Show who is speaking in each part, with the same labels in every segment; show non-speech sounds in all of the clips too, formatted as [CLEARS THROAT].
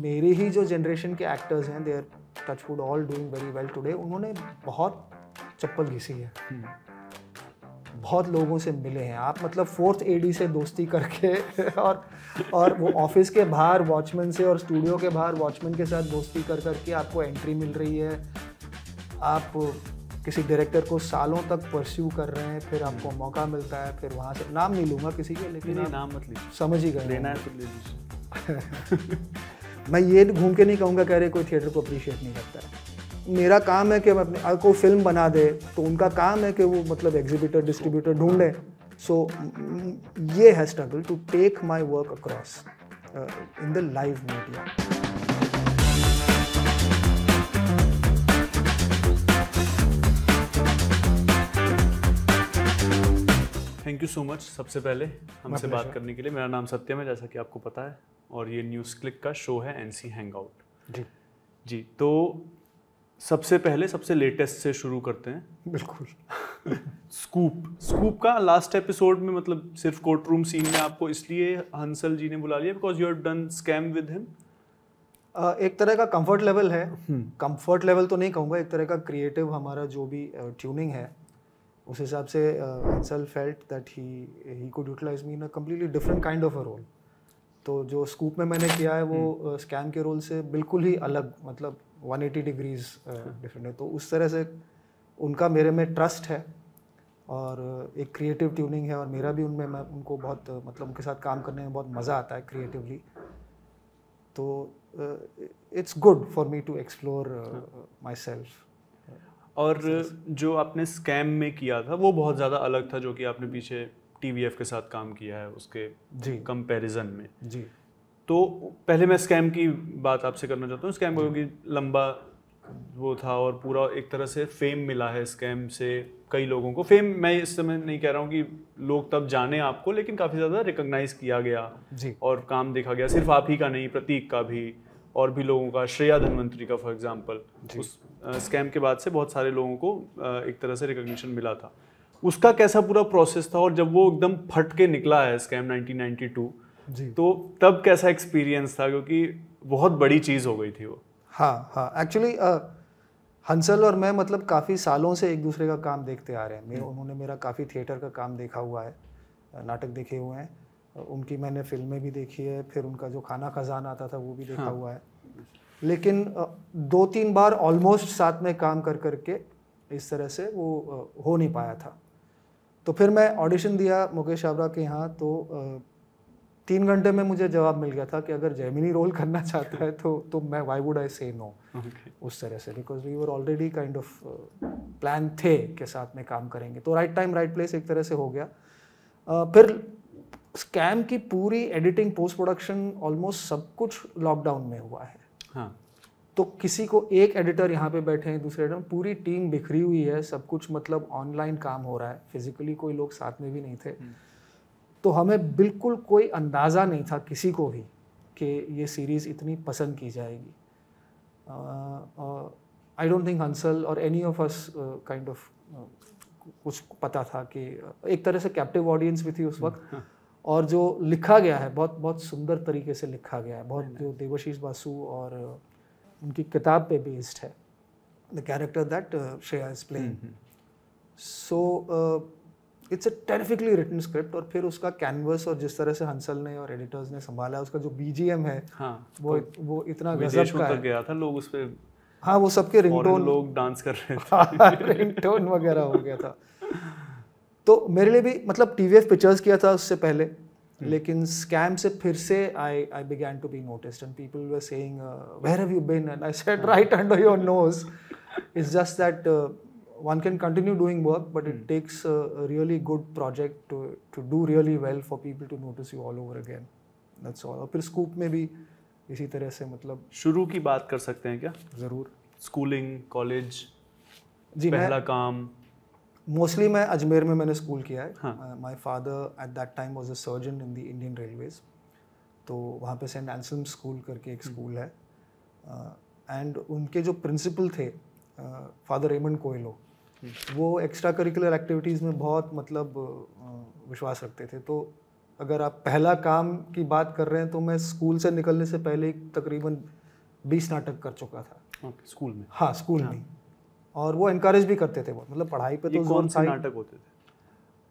Speaker 1: मेरे ही जो जनरेशन के एक्टर्स हैं they are touch wood all doing very well today उन्होंने बहुत चप्पल घिसी है हम्म। बहुत लोगों से मिले हैं आप मतलब फोर्थ एडी से दोस्ती करके [LAUGHS] और और वो ऑफिस के बाहर वॉचमैन से और स्टूडियो के बाहर वॉचमैन के साथ दोस्ती कर करके आपको एंट्री मिल रही है आप किसी डायरेक्टर को सालों तक परस्यू कर रहे हैं फिर आपको हम्म। मौका मिलता है फिर वहाँ से नाम नहीं लूँगा किसी के लेकिन नाम मत लीजिए समझ ही गए लेना है तो ले लीजिए [LAUGHS] [LAUGHS] मैं ये घूम के नहीं कहूँगा कह रहे कोई थिएटर को अप्रिशिएट नहीं करता है मेरा काम है कि अपने अपने कोई फिल्म बना दे तो उनका काम है कि वो मतलब एग्जीबिटर डिस्ट्रीब्यूटर ढूंढे सो so, ये है struggle to take my work across in the live media
Speaker 2: thank you so much सबसे पहले हमसे बात करने के लिए मेरा नाम सत्यम है जैसा कि आपको पता है और ये न्यूज़ क्लिक का शो है एन सी हैंग जी जी तो सबसे पहले सबसे लेटेस्ट से शुरू करते हैं बिल्कुल स्कूप स्कूप का लास्ट एपिसोड में मतलब सिर्फ कोर्ट रूम सीन में आपको इसलिए हंसल जी ने बुला लिया because you have done Scam with him
Speaker 1: एक तरह का कंफर्ट लेवल है कंफर्ट हम्म। लेवल तो नहीं कहूँगा एक तरह का क्रिएटिव हमारा जो भी ट्यूनिंग uh, है उस हिसाब से Hansal felt that he he could utilise me in a completely different kind of a role तो जो स्कूप में मैंने किया है वो स्कैम हम्म। के रोल से बिल्कुल ही अलग मतलब 180 डिग्रीज डिफरेंट है तो उस तरह से उनका मेरे में ट्रस्ट है और एक क्रिएटिव ट्यूनिंग है और मेरा भी उनमें मैं उनको बहुत मतलब उनके साथ काम करने में बहुत मज़ा आता है क्रिएटिवली तो it's good for me to explore myself और
Speaker 2: जो आपने स्कैम में किया था वो बहुत ज़्यादा अलग था जो कि आपने पीछे टी के साथ काम किया है उसके जी कंपेरिजन में जी तो पहले मैं स्कैम की बात आपसे करना चाहता हूँ स्कैम क्योंकि लंबा वो था और पूरा एक तरह से फेम मिला है स्कैम से कई लोगों को फेम मैं इस समय नहीं कह रहा हूँ कि लोग तब जाने आपको लेकिन काफ़ी ज़्यादा रिकोगनाइज किया गया जी और काम देखा गया सिर्फ आप ही का नहीं प्रतीक का भी और भी लोगों का श्रेया धनवंतरी का फॉर एग्जाम्पल उस स्कैम के बाद से बहुत सारे लोगों को एक तरह से रिकोगशन मिला था उसका कैसा पूरा प्रोसेस था और जब वो एकदम फट के निकला है स्कैम 1992 जी तो तब कैसा एक्सपीरियंस था क्योंकि बहुत बड़ी चीज़ हो गई थी वो
Speaker 1: हाँ हाँ एक्चुअली हंसल और मैं मतलब काफ़ी सालों से एक दूसरे का काम देखते आ रहे हैं मेरे हम्म। उन्होंने मेरा काफ़ी थिएटर का काम देखा हुआ है नाटक देखे हुए हैं उनकी मैंने फिल्में भी देखी है फिर उनका जो खाना खजान आता था वो भी देखा हाँ। हुआ है लेकिन दो तीन बार ऑलमोस्ट साथ में काम कर करके इस तरह से वो हो नहीं पाया था तो फिर मैं ऑडिशन दिया मुकेश छाबरा के यहाँ तो तीन घंटे में मुझे जवाब मिल गया था कि अगर जैमिनी रोल करना चाहता है तो तो मैं वाई वुड आई से नो उस तरह से because we were already kind of plan थे के साथ में काम करेंगे तो राइट टाइम राइट प्लेस एक तरह से हो गया uh, फिर स्कैम की पूरी एडिटिंग पोस्ट प्रोडक्शन ऑलमोस्ट सब कुछ लॉकडाउन में हुआ है हाँ तो किसी को एक एडिटर यहाँ पे बैठे हैं दूसरे एडिटर पूरी टीम बिखरी हुई है सब कुछ मतलब ऑनलाइन काम हो रहा है फिजिकली कोई लोग साथ में भी नहीं थे हम्म। तो हमें बिल्कुल कोई अंदाज़ा नहीं था किसी को भी कि ये सीरीज़ इतनी पसंद की जाएगी आई डोंट थिंक हंसल और any of us kind of कुछ पता था कि एक तरह से कैप्टिव ऑडियंस भी थी उस वक्त हाँ। और जो लिखा गया है बहुत बहुत सुंदर तरीके से लिखा गया है बहुत जो देवाशीष बासु और उनकी किताब पे बेस्ड है the character that Shreya is playing so it's a terrifically written script और फिर उसका कैनवस और जिस तरह से हंसल ने और एडिटर्स ने संभाला उसका जो बीजीएम है हाँ, वो तो वो इतना गजब का है
Speaker 2: गया था लोग उस पे
Speaker 1: हाँ वो सबके रिंगटोन लोग
Speaker 2: डांस कर रहे थे
Speaker 1: रिंगटोन हाँ, वगैरह हो गया था तो मेरे लिए भी मतलब टीवीएफ पिक्चर्स किया था उससे पहले Hmm. लेकिन स्कैम से फिर से I I began to be noticed and people were saying where have you been and I said right under your nose it's just that one can continue doing work but it takes a really good project to project to, to do really well for people to notice you all over again. और फिर scoop में भी इसी तरह से मतलब
Speaker 2: शुरू की बात कर सकते हैं क्या ज़रूर स्कूलिंग कॉलेज जी पहला मैं, काम
Speaker 1: मोस्टली मैं अजमेर में मैंने स्कूल किया है my father at that time was a surgeon in the Indian Railways तो वहाँ पे सेंट एंसलम स्कूल करके एक स्कूल हम्म। है एंड uh, उनके जो प्रिंसिपल थे फादर रेमंड कोयलो वो एक्स्ट्रा करिकुलर एक्टिविटीज़ में बहुत मतलब uh, विश्वास रखते थे तो अगर आप पहला काम की बात कर रहे हैं तो मैं स्कूल से निकलने से पहले तकरीबन बीस नाटक कर चुका था स्कूल में हाँ स्कूल हाँ। में और वो इनक्रेज भी करते थे बहुत मतलब पढ़ाई पे तो जोर था नाटक होते थे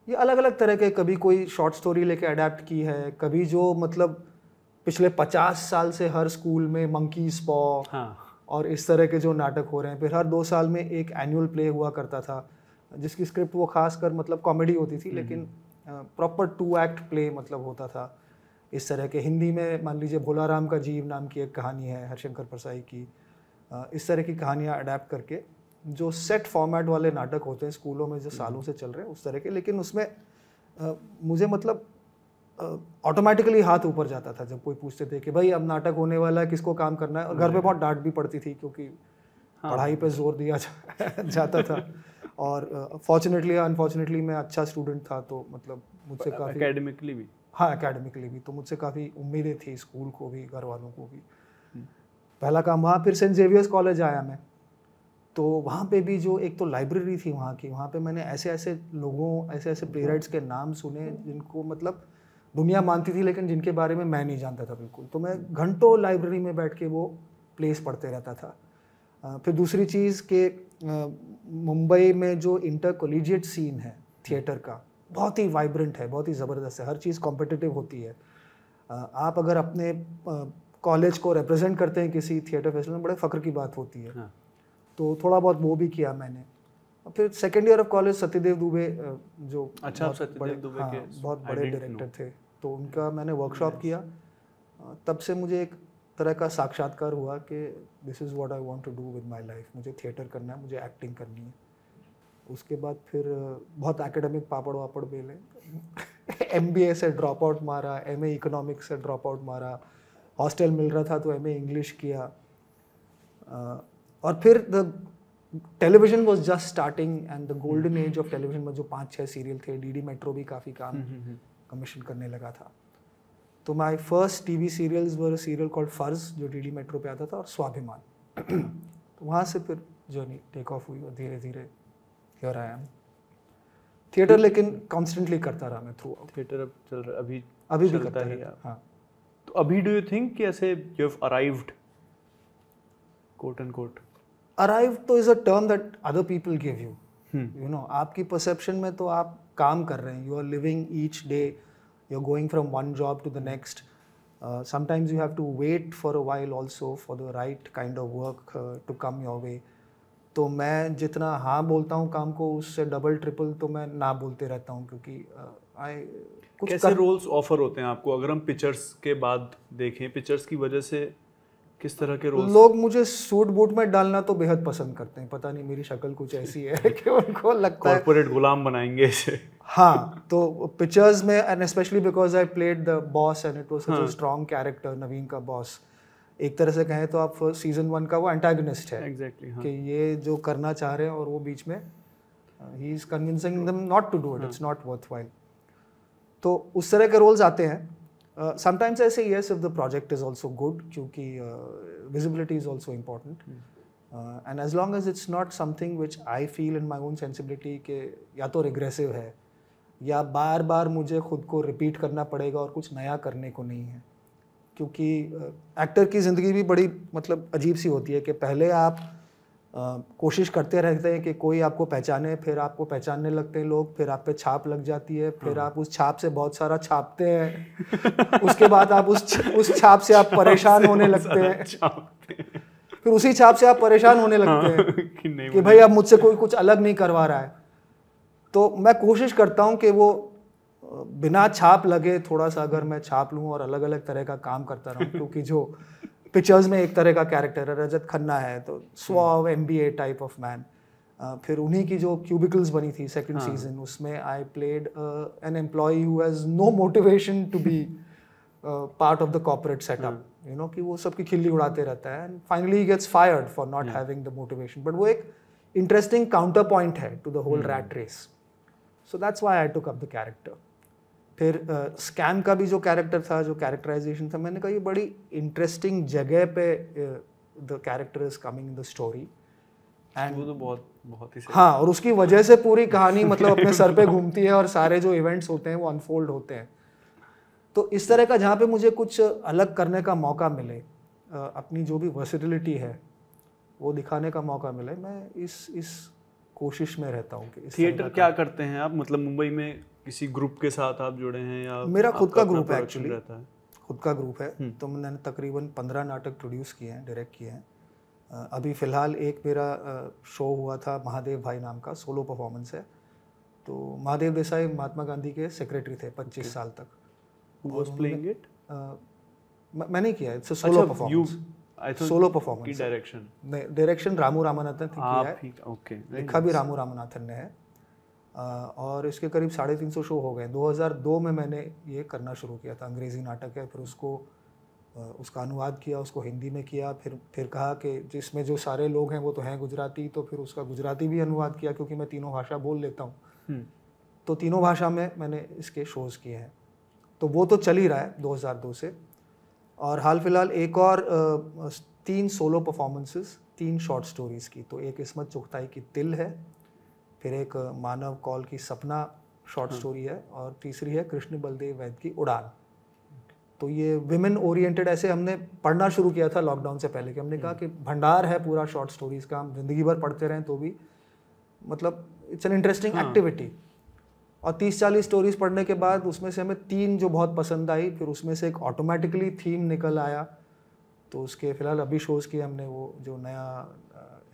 Speaker 1: ये अलग अलग तरह के कभी कोई शॉर्ट स्टोरी लेके अडेप्ट की है कभी जो मतलब पिछले पचास साल से हर स्कूल में मंकी स्पॉ हाँ। और इस तरह के जो नाटक हो रहे हैं फिर हर दो साल में एक एनुअल प्ले हुआ करता था जिसकी स्क्रिप्ट वो खास कर मतलब कॉमेडी होती थी लेकिन प्रॉपर टू एक्ट प्ले मतलब होता था इस तरह के हिंदी में मान लीजिए भोला राम का जीव नाम की एक कहानी है हरिशंकर परसाई की इस तरह की कहानियाँ अडेप्ट करके जो सेट फॉर्मेट वाले नाटक होते हैं स्कूलों में जो सालों से चल रहे हैं उस तरह के लेकिन उसमें आ, मुझे मतलब ऑटोमेटिकली हाथ ऊपर जाता था जब कोई पूछते थे कि भाई अब नाटक होने वाला है किसको काम करना है घर पे बहुत डांट भी पड़ती थी क्योंकि हाँ। पढ़ाई पे जोर दिया जा, [LAUGHS] जाता था और फॉर्चुनेटली अनफॉर्चुनेटली मैं अच्छा स्टूडेंट था तो मतलब मुझसे काफ़ी एकेडमिकली भी हाँ एकेडमिकली भी तो मुझसे काफ़ी उम्मीदें थी स्कूल को भी घर वालों को भी हम्म। पहला काम वहाँ फिर सेंट जेवियर्स कॉलेज आया मैं तो वहाँ पे भी जो एक तो लाइब्रेरी थी वहाँ की वहाँ पे मैंने ऐसे ऐसे लोगों ऐसे ऐसे प्ले के नाम सुने जिनको मतलब दुनिया मानती थी लेकिन जिनके बारे में मैं नहीं जानता था बिल्कुल तो मैं घंटों लाइब्रेरी में बैठ के वो प्लेस पढ़ते रहता था फिर दूसरी चीज़ के मुंबई में जो इंटर कोलिजिएट सीन है थिएटर का बहुत ही वाइब्रेंट है बहुत ही ज़बरदस्त है हर चीज़ कॉम्पिटिटिव होती है आप अगर अपने कॉलेज को रिप्रेजेंट करते हैं किसी थिएटर फेस्टिवल में बड़े फ़ख्र की बात होती है हाँ। तो थोड़ा बहुत वो भी किया मैंने फिर second year of college Satyadev Dubey जो अच्छा बहुत बड़े, दुबे हाँ, के बहुत बड़े डायरेक्टर थे तो उनका मैंने वर्कशॉप किया तब से मुझे एक तरह का साक्षात्कार हुआ कि this is what I want to do with my life मुझे थिएटर करना है मुझे एक्टिंग करनी है उसके बाद फिर बहुत एकेडमिक पापड़ वापड़ बेले एम से ड्रॉप आउट मारा एम इकोनॉमिक्स से ड्रॉप आउट मारा हॉस्टल मिल रहा था तो एम इंग्लिश किया और फिर the television was just starting and the golden age of television में जो पाँच छः सीरियल थे डी डी मेट्रो भी काफ़ी काम कमीशन mm-hmm, mm-hmm. करने लगा था तो my first T V serials were serial called Farz जो डी डी मेट्रो पे आता था और स्वाभिमान तो वहाँ से फिर जर्नी टेक ऑफ हुई और धीरे धीरे हियर आई एम थिएटर लेकिन कॉन्स्टेंटली करता रहा मैं थ्रू थिएटर अब चल रहा अभी अभी भी करता है हाँ
Speaker 2: तो अभी डू यू थिंक कि ऐसे you have arrived
Speaker 1: quote and quote arrive तो is a term that other people give you you know आपकी परसेप्शन में तो आप काम कर रहे हैं you are living each day you are going from one job to the next sometimes you have to wait for a while also for the right kind of work to come your way तो मैं जितना हाँ बोलता हूँ काम को उससे double triple तो मैं ना बोलते रहता हूँ क्योंकि आई uh, कुछ कैसे
Speaker 2: रोल्स ऑफर होते हैं आपको अगर हम पिक्चर्स के बाद देखें पिक्चर्स की वजह से किस तरह के रोल लोग
Speaker 1: मुझे सूट बूट में डालना तो बेहद पसंद करते हैं पता नहीं मेरी शक्ल कुछ ऐसी है [LAUGHS] कि उनको लगता है
Speaker 2: कॉर्पोरेट गुलाम बनाएंगे इसे
Speaker 1: हाँ तो पिक्चर्स में and specially because I played the boss and it was such a character Naveen का बॉस एक तरह से कहें तो आप सीजन वन का वो एंटागनिस्ट है exactly, हाँ. कि ये जो करना चाह रहे हैं और वो बीच में ही is convincing them not to do it it's not worth while तो उस तरह के रोल्स आते हैं Uh, sometimes I say yes if the project is also good, because uh, visibility is also important. Mm. Uh, and as long as it's not something which I feel in my own sensibility के या तो regressive है या बार बार मुझे खुद को repeat करना पड़ेगा और कुछ नया करने को नहीं है क्योंकि एक्टर की ज़िंदगी भी बड़ी मतलब अजीब सी होती है कि पहले आप कोशिश करते रहते हैं कि कोई आपको पहचाने फिर आपको पहचानने लगते हैं लोग फिर आप पे छाप लग जाती है फिर हाँ। आप उस छाप से बहुत सारा छापते हैं उसके बाद आप उस उस छाप से आप परेशान होने लगते हैं
Speaker 2: फिर
Speaker 1: उसी छाप से आप परेशान होने हाँ, लगते हैं कि, भाई अब मुझसे कोई कुछ अलग नहीं करवा रहा है तो मैं कोशिश करता हूँ कि वो बिना छाप लगे थोड़ा सा अगर मैं छाप लूँ और अलग अलग तरह का काम करता रहूँ [LAUGHS] क्योंकि जो पिक्चर्स में एक तरह का कैरेक्टर है रजत खन्ना है तो suave M B A type of man फिर उन्हीं की जो क्यूबिकल्स बनी थी सेकेंड सीजन हाँ। उसमें I played an employee who has no motivation to be part of the corporate setup you know कि वो सबकी खिल्ली उड़ाते रहता है and finally gets fired for not having the motivation but वो एक इंटरेस्टिंग काउंटर पॉइंट है to the whole rat race so that's why I took up the character फिर स्कैम का भी जो कैरेक्टर था जो कैरेक्टराइजेशन था मैंने कहा ये बड़ी इंटरेस्टिंग जगह पे the character is coming in the story and वो तो बहुत बहुत ही हाँ और उसकी वजह से पूरी कहानी मतलब अपने सर पे घूमती है और सारे जो इवेंट्स होते हैं वो अनफोल्ड होते हैं तो इस तरह का जहाँ पे मुझे कुछ अलग करने का मौका मिले अपनी जो भी वर्सिटिलिटी है वो दिखाने का मौका मिले मैं इस इस कोशिश में रहता हूँ थिएटर
Speaker 2: क्या करते हैं आप मतलब मुंबई में किसी ग्रुप के साथ आप जुड़े हैं या मेरा खुद का ग्रुप है एक्चुअली
Speaker 1: खुद का ग्रुप है हम्म। तो मैंने तकरीबन पंद्रह नाटक प्रोड्यूस किए हैं डायरेक्ट किए हैं अभी फ़िलहाल एक मेरा शो हुआ था महादेव भाई नाम का सोलो परफॉर्मेंस है तो महादेव देसाई महात्मा गांधी के सेक्रेटरी थे पच्चीस okay. साल
Speaker 2: तक प्लेइंग
Speaker 1: इट मैंने किया it's solo performance solo performance direction direction Ramu Ramanathan ने किया है ओके लिखा भी रामू रामानाथन ने है और इसके करीब साढ़े तीन सौ शो हो गए 2002 में मैंने ये करना शुरू किया था अंग्रेज़ी नाटक है फिर उसको उसका अनुवाद किया उसको हिंदी में किया फिर फिर कहा कि जिसमें जो सारे लोग हैं वो तो हैं गुजराती तो फिर उसका गुजराती भी अनुवाद किया क्योंकि मैं तीनों भाषा बोल लेता हूँ हम्म। तो तीनों भाषा में मैंने इसके शोज़ किए हैं तो वो तो चल ही रहा है 2002 से और हाल फिलहाल एक और तीन सोलो परफॉर्मेंसेस तीन शॉर्ट स्टोरीज़ की तो एक इसमत चुगताई की तिल है फिर एक मानव कॉल की सपना शॉर्ट स्टोरी हाँ। है और तीसरी है कृष्ण बलदेव वैद की उड़ान तो ये विमेन ओरिएंटेड ऐसे हमने पढ़ना शुरू किया था लॉकडाउन से पहले कि हमने कहा हम्म। कि भंडार है पूरा शॉर्ट स्टोरीज का हम जिंदगी भर पढ़ते रहें तो भी मतलब इट्स एन इंटरेस्टिंग एक्टिविटी और तीस चालीस स्टोरीज पढ़ने के बाद उसमें से हमें तीन जो बहुत पसंद आई फिर उसमें से एक ऑटोमेटिकली थीम निकल आया तो उसके फिलहाल अभी शोज़ किए हमने वो जो नया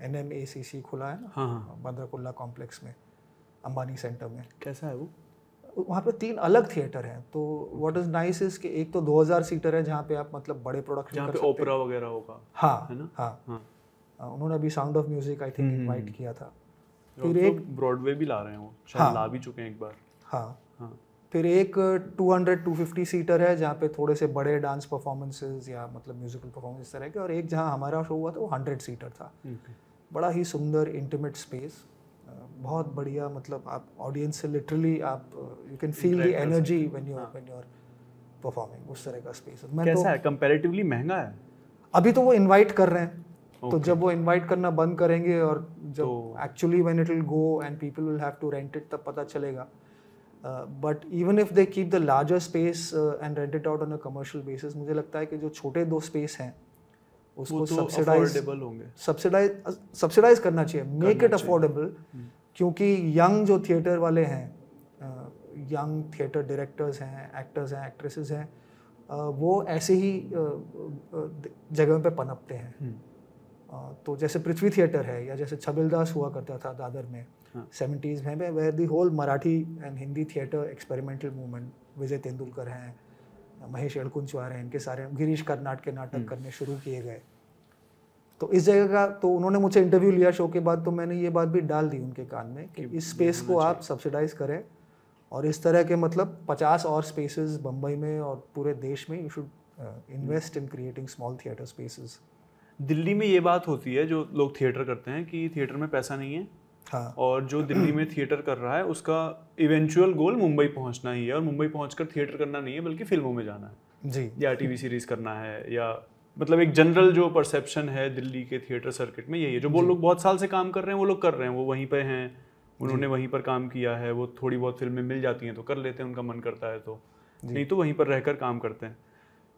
Speaker 1: एन एम ए सी सी खुला है ना हाँ, हाँ। बंद्रकुल्ला कॉम्प्लेक्स में अंबानी सेंटर में कैसा है वो वहाँ पे तीन अलग थिएटर हैं तो व्हाट इज नाइस इज कि एक तो 2000 सीटर है जहाँ पे आप मतलब बड़े प्रोडक्शन जहाँ पे ओपरा वगैरह होगा हाँ है ना हाँ, हाँ. Uh, उन्होंने अभी sound of music I think invite किया था
Speaker 2: फिर तो एक ब्रॉडवे भी ला रहे हैं वो हाँ ला भी चुके हैं एक बार हाँ हाँ
Speaker 1: फिर एक 200 250 सीटर है जहाँ पे थोड़े से बड़े डांस परफॉर्मेंसेज या मतलब म्यूजिकल परफॉर्मेंस इस तरह के और एक जहाँ हमारा शो हुआ था वो 100 सीटर था बड़ा ही सुंदर इंटीमेट स्पेस बहुत बढ़िया मतलब आप ऑडियंस से लिटरली आप you can feel the energy when you when you are performing उस तरह का स्पेस मैं तो कैसा तो, है कंपैरेटिवली महंगा है अभी तो वो इनवाइट कर रहे हैं तो okay. तो जब वो इनवाइट करना बंद करेंगे और जब actually when it will go and people will have to rent it तब पता चलेगा but even if they keep the larger space and rent it out on a commercial basis मुझे लगता है कि जो छोटे दो स्पेस हैं उसको सब्सिडाइज सब्सिडाइज तो करना चाहिए मेक इट अफोर्डेबल क्योंकि यंग जो थिएटर वाले हैं यंग थिएटर डायरेक्टर्स हैं एक्टर्स हैं एक्ट्रेसेस हैं वो ऐसे ही जगह पे पनपते हैं हम्म। तो जैसे पृथ्वी थिएटर है या जैसे छबिलदास हुआ करता था दादर में सेवेंटीज़ हाँ। में where the whole Marathi and Hindi theatre experimental movement Vijay Tendulkar हैं महेश एड़कुंचवार हैं इनके सारे गिरीश कर्नाट के नाटक हम्म। करने शुरू किए गए तो इस जगह का तो उन्होंने मुझे इंटरव्यू लिया शो के बाद तो मैंने ये बात भी डाल दी उनके कान में कि इस स्पेस को अच्छा। आप सब्सिडाइज करें और इस तरह के मतलब पचास और स्पेसेस बम्बई में और पूरे देश में you should invest in creating small theatre spaces
Speaker 2: Delhi में ये बात होती है जो लोग थिएटर करते हैं कि थिएटर में पैसा नहीं है हाँ। और जो दिल्ली में थिएटर कर रहा है उसका इवेंचुअल गोल मुंबई पहुंचना ही है और मुंबई पहुंचकर थिएटर करना नहीं है बल्कि फिल्मों में जाना है जी या टीवी सीरीज करना है या मतलब एक जनरल जो परसेप्शन है दिल्ली के थिएटर सर्किट में यही है जो वो लोग बहुत साल से काम कर रहे हैं वो लोग कर रहे हैं वो वहीं पर हैं उन्होंने वहीं पर काम किया है वो थोड़ी बहुत फिल्में मिल जाती हैं तो कर लेते हैं उनका मन करता है तो नहीं तो वहीं पर रहकर काम करते हैं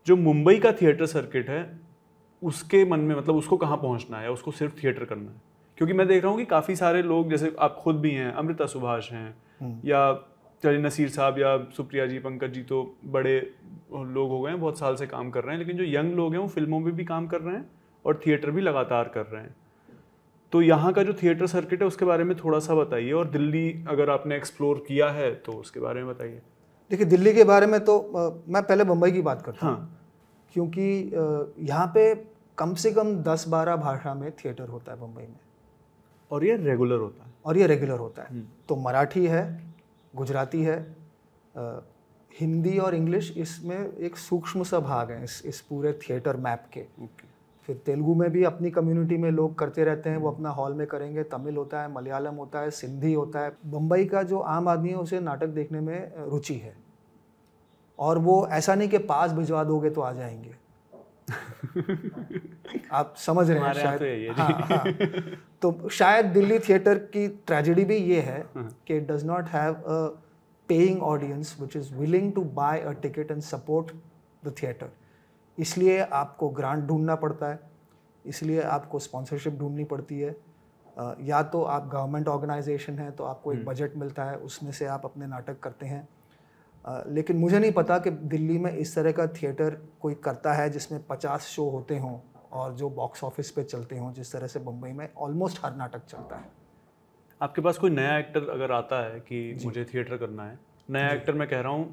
Speaker 2: जो मुंबई का थिएटर सर्किट है उसके मन में मतलब उसको कहाँ पहुँचना है उसको सिर्फ थिएटर करना है क्योंकि मैं देख रहा हूँ कि काफ़ी सारे लोग जैसे आप खुद भी हैं अमृता सुभाष हैं हम्म। या चलिए नसीर साहब या सुप्रिया जी पंकज जी तो बड़े लोग हो गए हैं बहुत साल से काम कर रहे हैं लेकिन जो यंग लोग हैं वो फिल्मों में भी काम कर रहे हैं और थिएटर भी लगातार कर रहे हैं तो यहाँ का जो थिएटर सर्किट है उसके बारे में थोड़ा सा बताइए और दिल्ली अगर आपने एक्सप्लोर किया है तो उसके बारे में बताइए
Speaker 1: देखिए दिल्ली के बारे में तो मैं पहले मुंबई की बात करता हूँ हाँ। क्योंकि यहाँ पे कम से कम 10-12 भाषा में थिएटर होता है मुंबई में और ये रेगुलर होता है और ये रेगुलर होता है हम्म। तो मराठी है गुजराती है आ, हिंदी और इंग्लिश इसमें एक सूक्ष्म सा भाग है इस इस पूरे थिएटर मैप के फिर तेलुगु में भी अपनी कम्युनिटी में लोग करते रहते हैं वो अपना हॉल में करेंगे तमिल होता है मलयालम होता है सिंधी होता है बम्बई का जो आम आदमी है उसे नाटक देखने में रुचि है और वो ऐसा नहीं कि पास भिजवा दोगे तो आ जाएंगे आप समझ रहे हैं शायद तो, हाँ, हाँ. तो शायद दिल्ली थिएटर की ट्रेजेडी भी ये है हाँ। कि it does not have a paying audience which is willing to buy a ticket and support the theatre इसलिए आपको ग्रांट ढूंढना पड़ता है इसलिए आपको स्पॉन्सरशिप ढूंढनी पड़ती है या तो आप गवर्नमेंट ऑर्गेनाइजेशन है तो आपको एक बजट हम्म। मिलता है उसमें से आप अपने नाटक करते हैं लेकिन मुझे नहीं पता कि दिल्ली में इस तरह का थिएटर कोई करता है जिसमें पचास शो होते हों और जो बॉक्स ऑफिस पे चलते हों जिस तरह से बम्बई में ऑलमोस्ट हर नाटक चलता है
Speaker 2: आपके पास कोई नया एक्टर अगर आता है कि मुझे थिएटर करना है नया एक्टर मैं कह रहा हूँ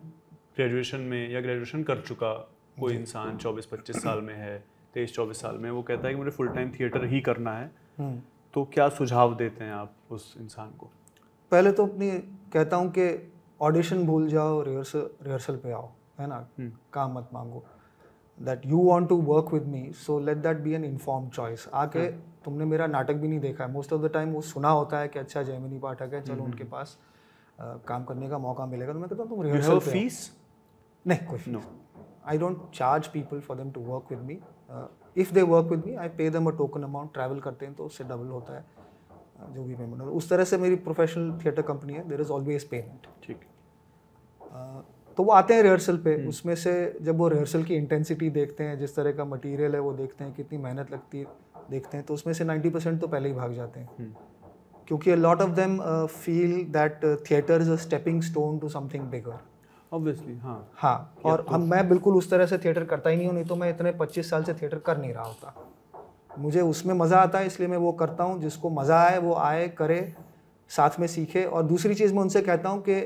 Speaker 2: ग्रेजुएशन में या ग्रेजुएशन कर चुका कोई इंसान चौबीस पच्चीस साल में है तेईस चौबीस साल में वो कहता है कि मुझे फुल टाइम थिएटर ही करना है हम्म। तो क्या सुझाव देते हैं आप उस इंसान को
Speaker 1: पहले तो अपनी कहता हूँ कि ऑडिशन भूल जाओ रिहर्सल रिहर्सल पे आओ है ना हम्म। काम मत मांगो that you want to work with me so let that be an inform choice आके हाँ। तुमने मेरा नाटक भी नहीं देखा है मोस्ट ऑफ द टाइम वो सुना होता है कि अच्छा जयमिनी पाठक है चलो हम्म, उनके हम्म। पास काम करने का मौका मिलेगा तो मैं कहता हूँ तुम रिहर्सल फीस नहीं कोई no I don't charge people for them to work with me if they work with me I pay them a token amount travel करते हैं तो उससे डबल होता है जो भी पेमेंट और उस तरह से मेरी प्रोफेशनल थिएटर कंपनी है देर इज़ ऑलवेज पेमेंट ठीक तो वो आते हैं रिहर्सल पे हम्म। उसमें से जब वो रिहर्सल की इंटेंसिटी देखते हैं जिस तरह का मटेरियल है वो देखते हैं कितनी मेहनत लगती है देखते हैं तो उसमें से नाइन्टी परसेंट तो पहले ही भाग जाते हैं हम्म। क्योंकि a lot of them feel that theatre is a stepping stone to something bigger
Speaker 2: obviously हाँ
Speaker 1: हाँ और तो हम मैं बिल्कुल उस तरह से थिएटर करता ही नहीं हूँ नहीं तो मैं इतने पच्चीस साल से थिएटर कर नहीं रहा होता मुझे उसमें मज़ा आता है इसलिए मैं वो करता हूँ जिसको मज़ा आए वो आए करे साथ में सीखे और दूसरी चीज़ मैं उनसे कहता हूँ कि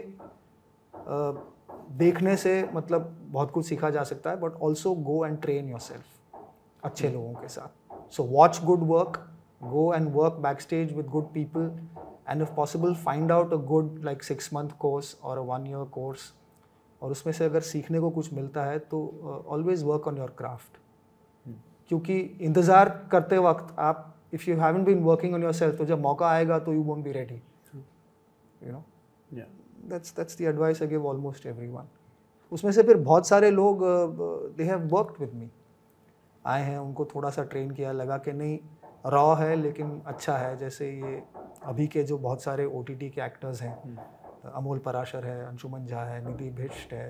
Speaker 1: देखने से मतलब बहुत कुछ सीखा जा सकता है but also go and train your self अच्छे हम्म। लोगों के साथ so watch good work go and work back stage with good people and if possible find out a good like six month course और वन ईयर कोर्स और उसमें से अगर सीखने को कुछ मिलता है तो always work on your craft क्योंकि इंतज़ार करते वक्त आप if you haven't been working on your self तो जब मौका आएगा तो you won't be ready you know that's that's the advice I give almost every one उसमें से फिर बहुत सारे लोग they have work with me आए हैं उनको थोड़ा सा ट्रेन किया लगा कि नहीं रॉ है लेकिन अच्छा है जैसे ये अभी के जो बहुत सारे ओ के एक्टर्स हैं hmm. अमोल पराशर है अंशुमन झा है निधि भिष्ट है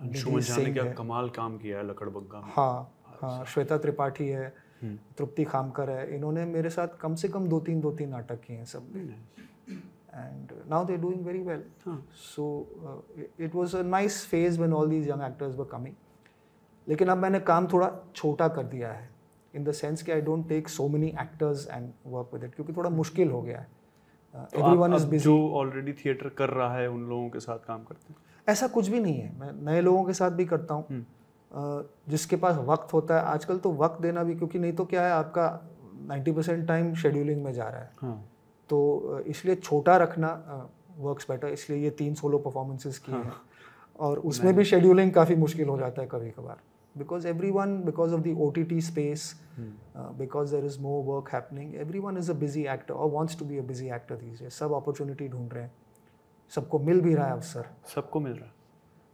Speaker 1: अंशुमन झा ने क्या
Speaker 2: कमाल काम किया है लकड़बग्गा हाँ
Speaker 1: हाँ श्वेता त्रिपाठी है हम्म। तृप्ति खामकर है इन्होंने मेरे साथ कम से कम दो तीन दो तीन नाटक किए हैं सब and now they doing very well so it was a nice phase when all these young actors were coming लेकिन अब मैंने काम थोड़ा छोटा कर दिया है इन द सेंस कि I don't take so many actors and work with it क्योंकि थोड़ा मुश्किल हो गया है एवरीवन इज बिजी
Speaker 2: जो ऑलरेडी थिएटर कर रहा है उन लोगों के साथ काम करते हैं
Speaker 1: ऐसा कुछ भी नहीं है मैं नए लोगों के साथ भी करता हूँ हम्म। जिसके पास वक्त होता है आजकल तो वक्त देना भी क्योंकि नहीं तो क्या है आपका 90 परसेंट टाइम शेड्यूलिंग में जा रहा है हाँ। तो इसलिए छोटा रखना वर्क बेटर इसलिए ये तीन सोलो परफॉर्मेंसेस की हाँ। है और उसमें भी शेड्यूलिंग काफ़ी मुश्किल हो जाता है कभी कभार every one because of the O T T space because there is more work happening every one is a busy actor और wants to be a busy actor दीजिए सब अपॉर्चुनिटी ढूंढ रहे हैं सबको मिल भी रहा है अवसर सबको मिल रहा है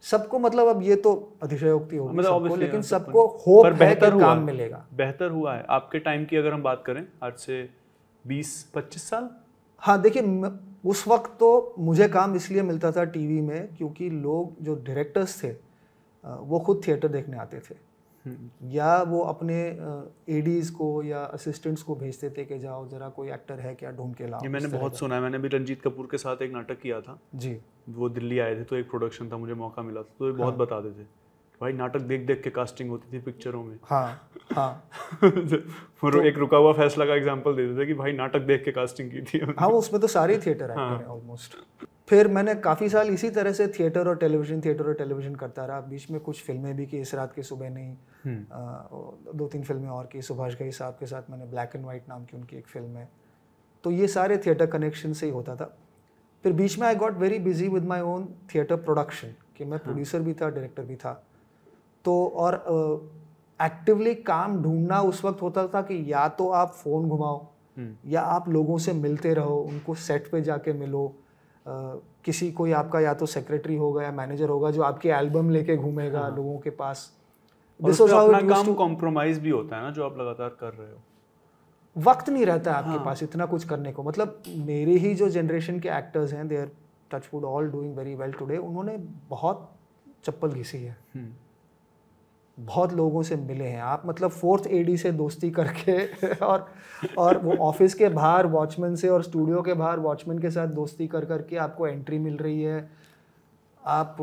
Speaker 1: सबको मतलब अब ये तो अतिशयोक्ति होगी मतलब सबको, लेकिन हाँ, सबको होप पर बेहतर हुआ काम मिलेगा
Speaker 2: बेहतर हुआ है आपके टाइम की अगर हम बात करें आज से 20 25 साल
Speaker 1: हाँ देखिए उस वक्त तो मुझे काम इसलिए मिलता था टीवी में क्योंकि लोग जो डायरेक्टर्स थे वो खुद थिएटर देखने आते थे या वो अपने एडीज को या असिस्टेंट्स को भेजते थे कि जाओ जरा कोई एक्टर है क्या ढूंढ के लाओ ये मैंने बहुत सुना
Speaker 2: है मैंने भी रंजीत कपूर के साथ एक नाटक किया था जी वो दिल्ली आए थे तो एक प्रोडक्शन था मुझे मौका मिला था तो ये बहुत हाँ। बताते थे भाई नाटक देख देख के कास्टिंग होती थी पिक्चरों में
Speaker 1: हाँ हाँ [LAUGHS]
Speaker 2: तो, एक रुका हुआ फैसला का एग्जांपल देते थे कि भाई नाटक देख के कास्टिंग की थी हाँ वो उसमें तो सारे थिएटर हाँ। हैं
Speaker 1: ऑलमोस्ट फिर मैंने काफ़ी साल इसी तरह से थिएटर और टेलीविज़न थिएटर और टेलीविज़न करता रहा बीच में कुछ फिल्में भी की इस रात की सुबह नहीं आ, हम्म। दो तीन फिल्में और की सुभाष गई साहब के साथ मैंने ब्लैक एंड वाइट नाम की उनकी एक फिल्म है तो ये सारे थिएटर कनेक्शन से ही होता था फिर बीच में I got very busy with my own theatre production कि मैं प्रोड्यूसर हाँ। भी था डायरेक्टर भी था तो और एक्टिवली uh, काम ढूंढना उस वक्त होता था कि या तो आप फ़ोन घुमाओ हम्म। या आप लोगों से मिलते रहो उनको सेट पे जाके मिलो किसी कोई आपका या तो सेक्रेटरी होगा या मैनेजर होगा जो आपकी एल्बम लेके घूमेगा हाँ। लोगों के पास
Speaker 2: कॉम्प्रोमाइज भी होता है ना जो आप लगातार कर रहे हो
Speaker 1: वक्त नहीं रहता है आपके हाँ। पास इतना कुछ करने को मतलब मेरे ही जो जनरेशन के एक्टर्स हैं they are touch wood all doing very well today उन्होंने बहुत चप्पल घिसी है हम्म। बहुत लोगों से मिले हैं आप मतलब फोर्थ एडी से दोस्ती करके [LAUGHS] और और वो ऑफिस के बाहर वॉचमैन से और स्टूडियो के बाहर वॉचमैन के साथ दोस्ती कर करके आपको एंट्री मिल रही है आप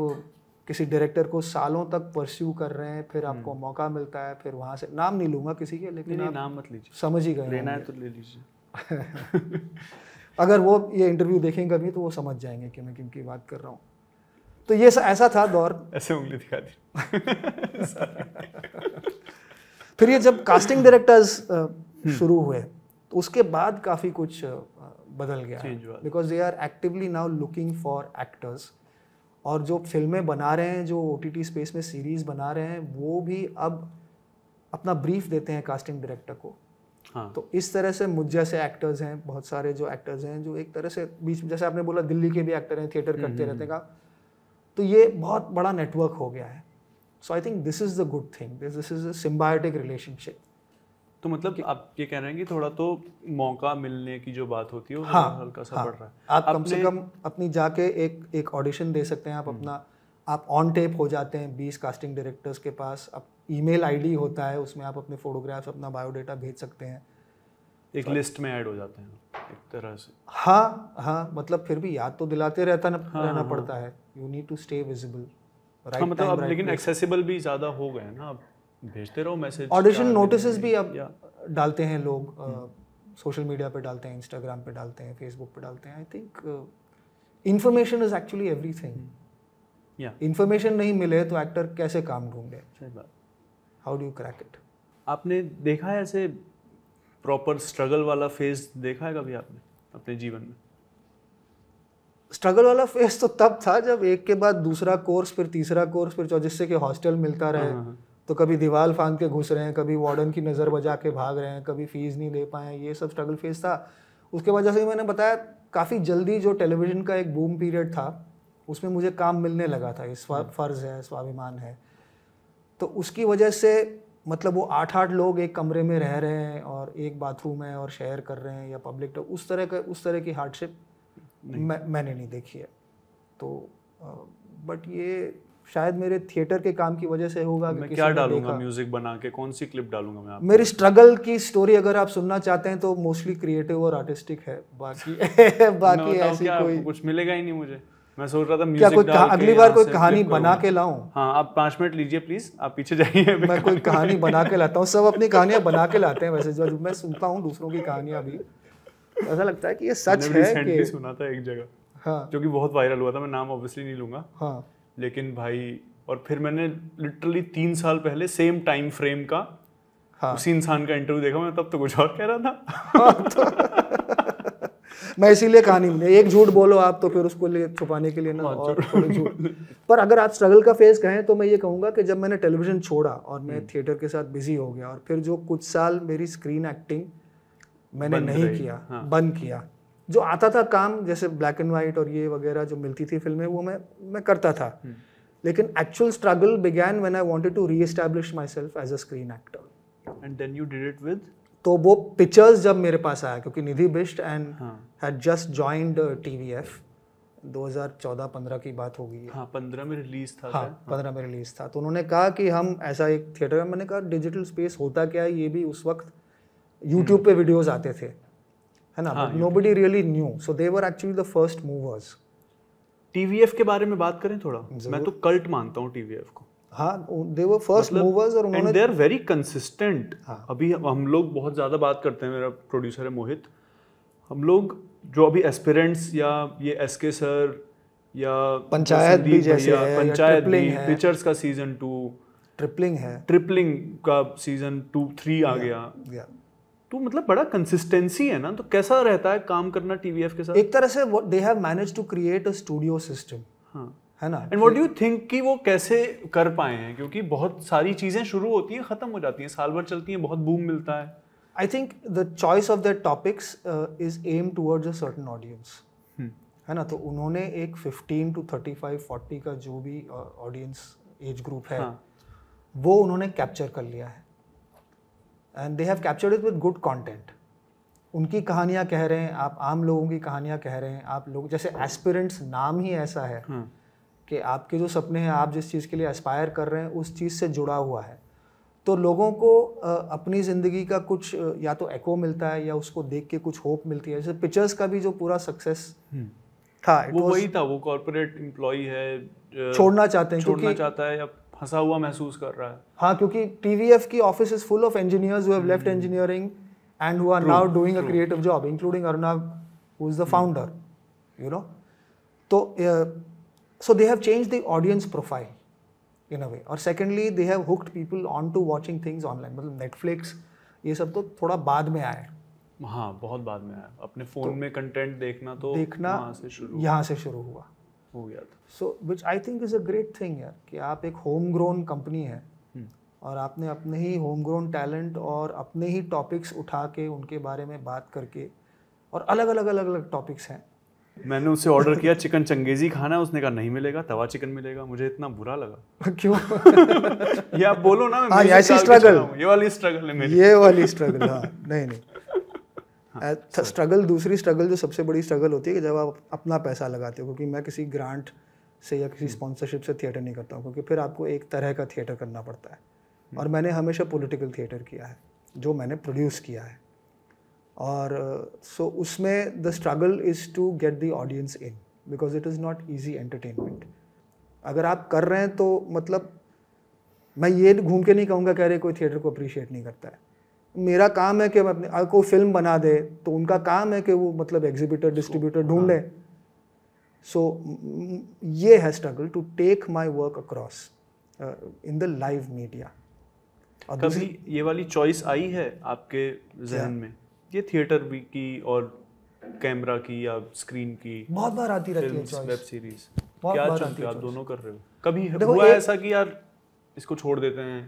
Speaker 1: किसी डायरेक्टर को सालों तक परस्यू कर रहे हैं फिर आपको हम्म। मौका मिलता है फिर वहाँ से नाम नहीं लूँगा किसी के लेकिन नहीं, नाम
Speaker 2: मत लीजिए समझ ही गए लेना है तो ले लीजिए
Speaker 1: [LAUGHS] अगर वो ये इंटरव्यू देखेंगे अभी तो वो समझ जाएंगे कि मैं किन की बात कर रहा हूँ तो ये ऐसा था दौर ऐसे उंगली दिखा दी फिर ये जब कास्टिंग हम्म। डायरेक्टर्स शुरू हुए तो उसके बाद काफ़ी कुछ बदल गया because they are actively now looking for actors और जो फिल्में बना रहे हैं जो ओ स्पेस में सीरीज बना रहे हैं वो भी अब अपना ब्रीफ देते हैं कास्टिंग डायरेक्टर को हाँ. तो इस तरह से मुझ जैसे एक्टर्स हैं बहुत सारे जो एक्टर्स हैं जो एक तरह से बीच में जैसे आपने बोला दिल्ली के भी एक्टर हैं थिएटर करते हम्म, हम्म, रहते हैं तो ये बहुत बड़ा नेटवर्क हो गया है so I think this is the good thing this is a symbiotic relationship तो मतलब आप
Speaker 2: ये कह रहे हैं कि थोड़ा तो मौका मिलने की जो बात होती है वो हाँ, हल्का सा हाँ, बढ़ रहा है आप कम से कम
Speaker 1: अपनी जाके एक एक ऑडिशन दे सकते हैं आप हम्म। अपना आप ऑन टेप हो जाते हैं बीस कास्टिंग डायरेक्टर्स के पास अब ईमेल आईडी होता है उसमें आप अपने फोटोग्राफ्स अपना बायोडाटा भेज सकते हैं
Speaker 2: एक लिस्ट में ऐड हो जाते हैं एक तरह से
Speaker 1: हाँ हाँ मतलब फिर भी याद तो दिलाते रहता हाँ, रहना हाँ, हाँ। पड़ता है you need to stay visible right मतलब अब लेकिन
Speaker 2: एक्सेसिबल भी ज़्यादा हो गए ना अब भेजते रहो मैसेज ऑडिशन नोटिस भी
Speaker 1: अब डालते हैं लोग सोशल हम्म। मीडिया पे डालते हैं इंस्टाग्राम पे डालते हैं फेसबुक पे डालते हैं I think information is actually everything information नहीं मिले तो एक्टर कैसे काम ढूंढे हाउ डू क्रैक इट
Speaker 2: आपने देखा है ऐसे प्रॉपर स्ट्रगल वाला फेज देखा है कभी आपने अपने जीवन में
Speaker 1: स्ट्रगल वाला फेस तो तब था जब एक के बाद दूसरा कोर्स फिर तीसरा कोर्स फिर जिससे कि हॉस्टल मिलता रहे हाँ, हाँ, हाँ। तो कभी दीवार फांद के घुस रहे हैं कभी वार्डन की नज़र बजा के भाग रहे हैं कभी फीस नहीं दे पाए ये सब स्ट्रगल फेज था उसके वजह से मैंने बताया काफ़ी जल्दी जो टेलीविज़न का एक बूम पीरियड था उसमें मुझे काम मिलने लगा था ये फ़र्ज़ है स्वाभिमान है तो उसकी वजह से मतलब वो आठ आठ लोग एक कमरे में रह रहे हैं और एक बाथरूम है और शेयर कर रहे हैं या पब्लिक तो उस तरह का उस तरह की हार्डशिप मैं, मैंने नहीं देखी है तो बट ये शायद मेरे थिएटर के काम की वजह से होगा मैं क्या डालूंगा
Speaker 2: म्यूजिक बना के कौन सी क्लिप डालूंगा मैं मेरी स्ट्रगल
Speaker 1: की स्टोरी अगर आप सुनना चाहते हैं तो मोस्टली क्रिएटिव और आर्टिस्टिक है बाकी [LAUGHS] बाकी ऐसी कोई कुछ
Speaker 2: मिलेगा ही नहीं मुझे मैं सोच रहा था क्या कोई अगली बार कोई कहानी बना के लाऊं हाँ आप पांच मिनट लीजिए प्लीज आप पीछे जाइए [LAUGHS] मैं
Speaker 1: कोई कहानी बना के लाता हूँ सब अपनी कहानियां बना के लाते हैं वैसे जो मैं सुनता हूँ दूसरों की कहानियां भी ऐसा लगता है कि ये सच है कि सुना
Speaker 2: था एक जगह हाँ जो कि बहुत वायरल हुआ था मैं नाम ऑब्वियसली नहीं लूंगा हाँ लेकिन भाई और फिर मैंने लिटरली तीन साल पहले सेम टाइम फ्रेम का हाँ। उसी इंसान का इंटरव्यू देखा मैं तब तो कुछ
Speaker 1: और कह रहा था [LAUGHS] मैं इसीलिए कहानी में एक झूठ बोलो आप तो फिर उसको लिए छुपाने के लिए ना हाँ, और झूठ पर अगर आप स्ट्रगल का फेज कहें तो मैं ये कहूँगा कि जब मैंने टेलीविजन छोड़ा और मैं थिएटर हम्म। के साथ बिजी हो गया और फिर जो कुछ साल मेरी स्क्रीन एक्टिंग मैंने नहीं किया हाँ। बंद किया जो आता था काम जैसे ब्लैक एंड वाइट और ये वगैरह जो मिलती थी फिल्में वो मैं मैं करता था हम्म। लेकिन actual struggle began when I wanted to reestablish my self as a screen actor and then you did it with तो वो पिक्चर्स जब मेरे पास आया क्योंकि Nidhi Bisht and had just joined T TVF 2014-15 की बात होगी हाँ पंद्रह में रिलीज था हाँ, हाँ पंद्रह में रिलीज था तो उन्होंने कहा कि हम ऐसा एक थिएटर में मैंने कहा डिजिटल स्पेस होता क्या है ये भी उस वक्त यूट्यूब पे वीडियोज आते थे है ना nobody really new so they were actually the first movers
Speaker 2: TVF के बारे में बात करें थोड़ा मैं तो कल्ट मानता हूँ टीवीएफ को
Speaker 1: हाँ दे वर फर्स्ट मूवर्स और उन्होंने दे आर
Speaker 2: वेरी कंसिस्टेंट अभी हम लोग बहुत ज़्यादा बात करते हैं मेरा प्रोड्यूसर है मोहित हम लोग जो अभी एस्पिरेंट्स या ये एस के सर या पंचायत भी जैसे है, पंचायत भी पिक्चर्स का सीजन टू ट्रिपलिंग है ट्रिपलिंग का सीजन टू थ्री आ गया तो मतलब बड़ा कंसिस्टेंसी है ना तो कैसा रहता है काम करना टीवीएफ के साथ एक तरह से they have manage to
Speaker 1: create a studio system है ना and
Speaker 2: what do you think कि वो कैसे कर पाए हैं क्योंकि बहुत सारी चीज़ें शुरू होती हैं ख़त्म हो जाती हैं साल भर चलती हैं बहुत बूम मिलता है I think
Speaker 1: the choice of the topics is aim towards a certain audience है ना तो उन्होंने एक 15 टू 35 40 का जो भी ऑडियंस एज ग्रुप है हाँ. वो उन्होंने कैप्चर कर लिया है and they have captured it with good content उनकी कहानियाँ कह रहे हैं आप आम लोगों की कहानियाँ कह रहे हैं आप लोग जैसे एस्पिरेंट्स नाम ही ऐसा है हाँ। कि आपके जो सपने हैं आप जिस चीज़ के लिए एस्पायर कर रहे हैं उस चीज़ से जुड़ा हुआ है तो लोगों को अपनी ज़िंदगी का कुछ या तो एको मिलता है या उसको देख के कुछ होप मिलती है जैसे पिक्चर्स का भी जो पूरा सक्सेस हम्म। था वो वही
Speaker 2: था वो कॉर्पोरेट एम्प्लॉय है छोड़ना चाहते हैं छोड़ना चाहता है या फंसा हुआ महसूस कर रहा है
Speaker 1: हाँ क्योंकि टीवीएफ की office is full of engineers who have left engineering and who are now doing a creative job including Arnab who is the founder you know तो so they have change the audience profile in a way और secondly they have hooked people on to watching things online मतलब Netflix ये सब तो थोड़ा बाद में आए
Speaker 2: हाँ बहुत बाद में आया अपने फोन तो, में कंटेंट देखना तो देखना यहाँ
Speaker 1: से शुरू हुआ हो गया था so which I think is a great thing यार कि आप एक होम ग्रोन कंपनी है और आपने अपने ही होम ग्रोन टैलेंट और अपने ही टॉपिक्स उठा के उनके बारे में बात करके और अलग अलग अलग अलग टॉपिक्स हैं
Speaker 2: मैंने उससे ऑर्डर किया चिकन चंगेजी खाना उसने कहा नहीं मिलेगा तवा चिकन मिलेगा मुझे इतना बुरा लगा [LAUGHS] क्यों [LAUGHS] ये आप बोलो ना मैं आ, हाँ, ऐसी स्ट्रगल ये वाली स्ट्रगल है मेरी ये वाली स्ट्रगल हाँ
Speaker 1: नहीं नहीं स्ट्रगल हाँ, दूसरी स्ट्रगल जो सबसे बड़ी स्ट्रगल होती है कि जब आप अपना पैसा लगाते हो क्योंकि मैं किसी ग्रांट से या किसी स्पॉन्सरशिप हम्म। से थिएटर नहीं करता हूँ क्योंकि फिर आपको एक तरह का थिएटर करना पड़ता है हम्म। और मैंने हमेशा पॉलिटिकल थिएटर किया है जो मैंने प्रोड्यूस किया है और सो उसमें the struggle is to get the audience in because it is not easy entertainment अगर आप कर रहे हैं तो मतलब मैं ये घूम के नहीं कहूँगा कह रहे कोई थिएटर को अप्रिशिएट नहीं करता है मेरा काम है कि अपने को फिल्म बना दे तो उनका काम है कि वो मतलब एग्जीबिटर डिस्ट्रीब्यूटर ढूंढे सो ये है struggle to take my work across in the live media कभी
Speaker 2: ये वाली चॉइस आई है आपके जहन में ये थिएटर भी की और कैमरा की या स्क्रीन की बहुत बार आती रहती है वेब सीरीज क्या चुनते आप दोनों कर रहे हो कभी हुआ ऐसा कि यार इसको छोड़ देते हैं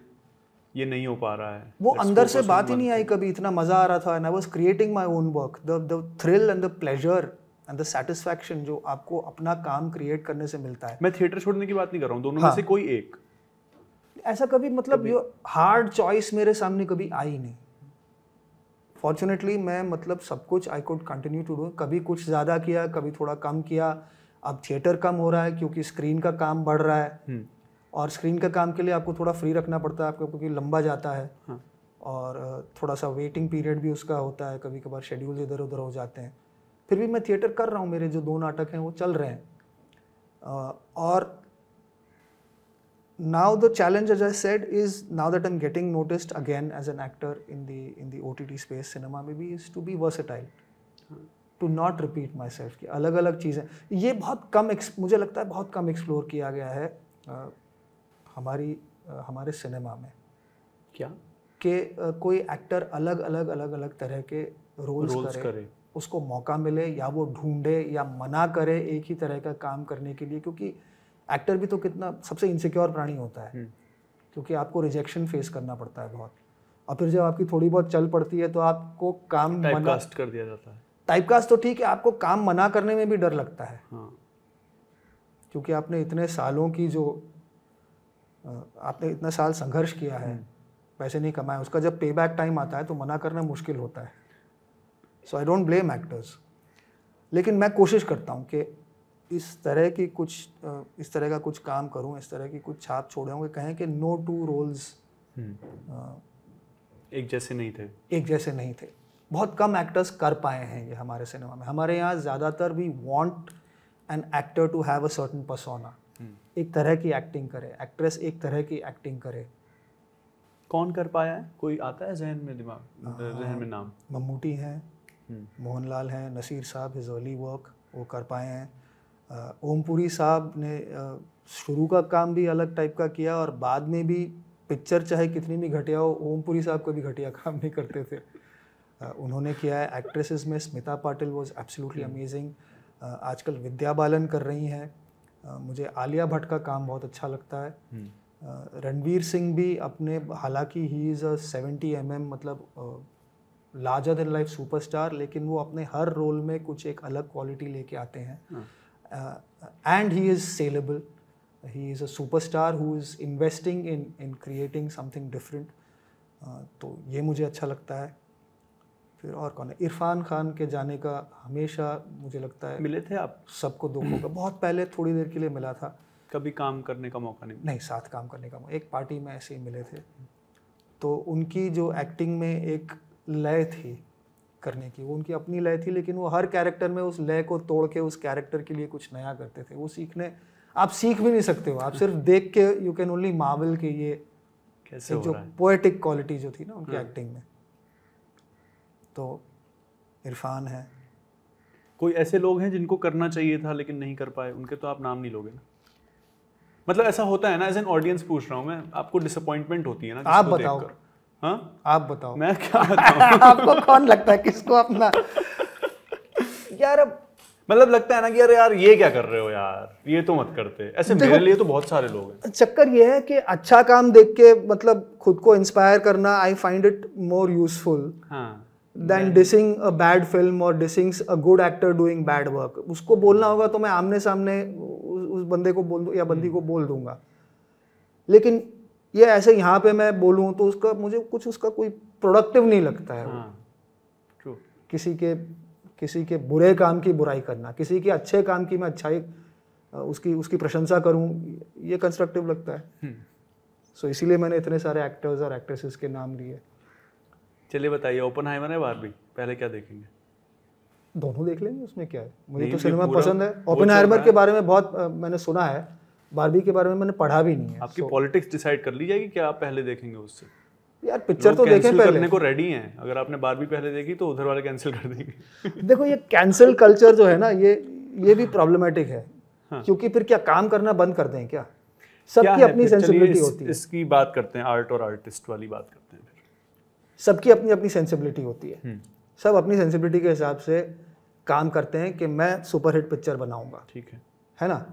Speaker 2: ये नहीं हो पा रहा है वो Let's अंदर से बात ही
Speaker 1: नहीं आई कभी इतना मज़ा आ रहा था and I was creating my own work the the thrill and the pleasure and the satisfaction जो आपको अपना काम क्रिएट करने से मिलता है
Speaker 2: मैं थिएटर छोड़ने की बात नहीं कर रहा हूँ दोनों हाँ. में से कोई एक
Speaker 1: ऐसा कभी मतलब ये हार्ड चॉइस मेरे सामने कभी आई नहीं फॉर्चुनेटली मैं मतलब सब कुछ I could continue to do कभी कुछ ज़्यादा किया कभी थोड़ा कम किया अब थिएटर कम हो रहा है क्योंकि स्क्रीन का काम बढ़ रहा है हम्म। और स्क्रीन का काम के लिए आपको थोड़ा फ्री रखना पड़ता है आपको क्योंकि लंबा जाता है हाँ। और थोड़ा सा वेटिंग पीरियड भी उसका होता है कभी कभार शेड्यूल इधर उधर हो जाते हैं फिर भी मैं थिएटर कर रहा हूँ मेरे जो दो नाटक हैं वो चल रहे हैं और now the is now that said is now that i'm getting noticed again as an actor in the T the ott space cinema maybe is to be versatile to not repeat my self की अलग अलग चीज़ें ये बहुत कम मुझे लगता है बहुत कम एक्सप्लोर किया गया है हमारी हमारे सिनेमा में क्या कि कोई एक्टर अलग अलग अलग अलग तरह के रोल्स, रोल्स करे, करे उसको मौका मिले या वो ढूंढे या मना करे एक ही तरह का काम करने के लिए क्योंकि एक्टर भी तो कितना सबसे इनसिक्योर प्राणी होता है हम्म। क्योंकि आपको रिजेक्शन फेस करना पड़ता है बहुत और फिर जब आपकी थोड़ी बहुत चल पड़ती है तो आपको काम टाइपकास्ट
Speaker 2: कर दिया जाता है
Speaker 1: टाइपकास्ट तो ठीक है आपको काम मना करने में भी डर लगता है हाँ। क्योंकि आपने इतने सालों की जो आपने इतना साल संघर्ष किया है हम्म। पैसे नहीं कमाए उसका जब पे बैक टाइम आता है तो मना करना मुश्किल होता है so I don't blame actors लेकिन मैं कोशिश करता हूँ कि इस तरह की कुछ इस तरह का कुछ काम करूँ इस तरह की कुछ छाप छोड़े होंगे कहें कि नो टू रोल्स
Speaker 2: एक जैसे नहीं थे
Speaker 1: एक जैसे नहीं थे बहुत कम एक्टर्स कर पाए हैं ये हमारे सिनेमा में हमारे यहाँ ज़्यादातर we want an actor to have a certain persona एक तरह की एक्टिंग करे एक्ट्रेस एक तरह की एक्टिंग करे कौन कर पाया है कोई आता है जहन में दिमाग
Speaker 2: हाँ, जहन में नाम
Speaker 1: मम्मूटी हैं हम्म। मोहनलाल हैं नसीर साहब इज अर्ली वर्क वो कर पाए हैं ओमपुरी साहब ने शुरू का काम भी अलग टाइप का किया और बाद में भी पिक्चर चाहे कितनी भी घटिया हो ओमपुरी साहब कभी घटिया काम नहीं करते थे उन्होंने किया है एक्ट्रेसेस में Smita Patil was absolutely amazing आजकल विद्या बालन कर रही हैं मुझे आलिया भट्ट का काम बहुत अच्छा लगता है हम्म। रणवीर सिंह भी अपने हालांकि ही इज़ मतलब, अ सेवेंटी एम एम मतलब लार्जर देन लाइफ सुपरस्टार लेकिन वो अपने हर रोल में कुछ एक अलग क्वालिटी लेके आते हैं and he is saleable he is a super star who is investing in in creating something different तो ये मुझे अच्छा लगता है फिर और कौन है इरफान खान के जाने का हमेशा मुझे लगता है मिले थे आप सबको दुख होगा [CLEARS THROAT] बहुत पहले थोड़ी देर के लिए मिला था
Speaker 2: कभी काम करने का मौका नहीं नहीं
Speaker 1: साथ काम करने का मौका एक पार्टी में ऐसे ही मिले थे तो उनकी जो एक्टिंग में एक लय थी करने की वो उनकी अपनी लय थी लेकिन वो हर कैरेक्टर में उस लय को तोड़ के उस कैरेक्टर के लिए कुछ नया करते थे वो सीखने आप सीख भी नहीं सकते हो आप सिर्फ [LAUGHS] देख के यू कैन ओनली मावल के ये कैसे जो पोएटिक क्वालिटी जो थी ना उनकी एक्टिंग हम्म। में तो इरफान है
Speaker 2: कोई ऐसे लोग हैं जिनको करना चाहिए था लेकिन नहीं कर पाए उनके तो आप नाम नहीं लोगे ना मतलब ऐसा होता है ना एज एन ऑडियंस पूछ रहा हूँ मैं आपको डिसअपॉइंटमेंट होती है ना आप बताओ
Speaker 1: हाँ आप बताओ मैं क्या [LAUGHS] आपको कौन लगता है किसको अपना यार अब
Speaker 2: मतलब लगता है ना कि यार यार ये क्या कर रहे हो यार ये तो मत करते ऐसे मेरे लिए तो बहुत सारे लोग
Speaker 1: हैं चक्कर ये है कि अच्छा काम देख के मतलब खुद को इंस्पायर करना I find it more useful हाँ than dissing a bad film और dissing a good actor doing bad work उसको बोलना होगा तो मैं आमने सामने उस बंदे को बोल या बंदी hmm. को बोल दूंगा लेकिन ये ऐसे यहाँ पे मैं बोलूँ तो उसका मुझे कुछ उसका कोई प्रोडक्टिव नहीं लगता है हाँ, किसी के किसी के बुरे काम की बुराई करना किसी के अच्छे काम की मैं अच्छाई उसकी उसकी प्रशंसा करूँ ये कंस्ट्रक्टिव लगता है सो hmm. so, इसीलिए मैंने इतने सारे एक्टर्स और एक्ट्रेसेस के नाम लिए
Speaker 2: चलिए बताइए ओपन हाइमर है बारबी पहले क्या देखेंगे
Speaker 1: दोनों देख लेंगे उसमें क्या है मुझे तो सिनेमा पसंद है ओपन हाइमर के बारे में बहुत मैंने सुना है बारबी के बारे में मैंने पढ़ा भी नहीं है
Speaker 2: आपकी पॉलिटिक्स डिसाइड कर ली जाएगी क्या आप पहले देखेंगे उससे यार पिक्चर तो देखें पहले करने को रेडी हैं अगर आपने बारबी पहले देखी तो उधर वाले कैंसिल कर देंगे
Speaker 1: [LAUGHS] देखो ये कैंसिल कल्चर जो है ना ये ये भी प्रॉब्लमेटिक है हाँ। क्योंकि फिर क्या काम करना बंद कर दें क्या सबकी अपनी सेंसिबिलिटी होती
Speaker 2: है इसकी बात करते हैं आर्ट और आर्टिस्ट वाली बात करते हैं
Speaker 1: सबकी अपनी अपनी सेंसिबिलिटी होती है हम्म। सब अपनी सेंसिबिलिटी के हिसाब से काम करते हैं कि मैं सुपरहिट पिक्चर बनाऊंगा ठीक है है ना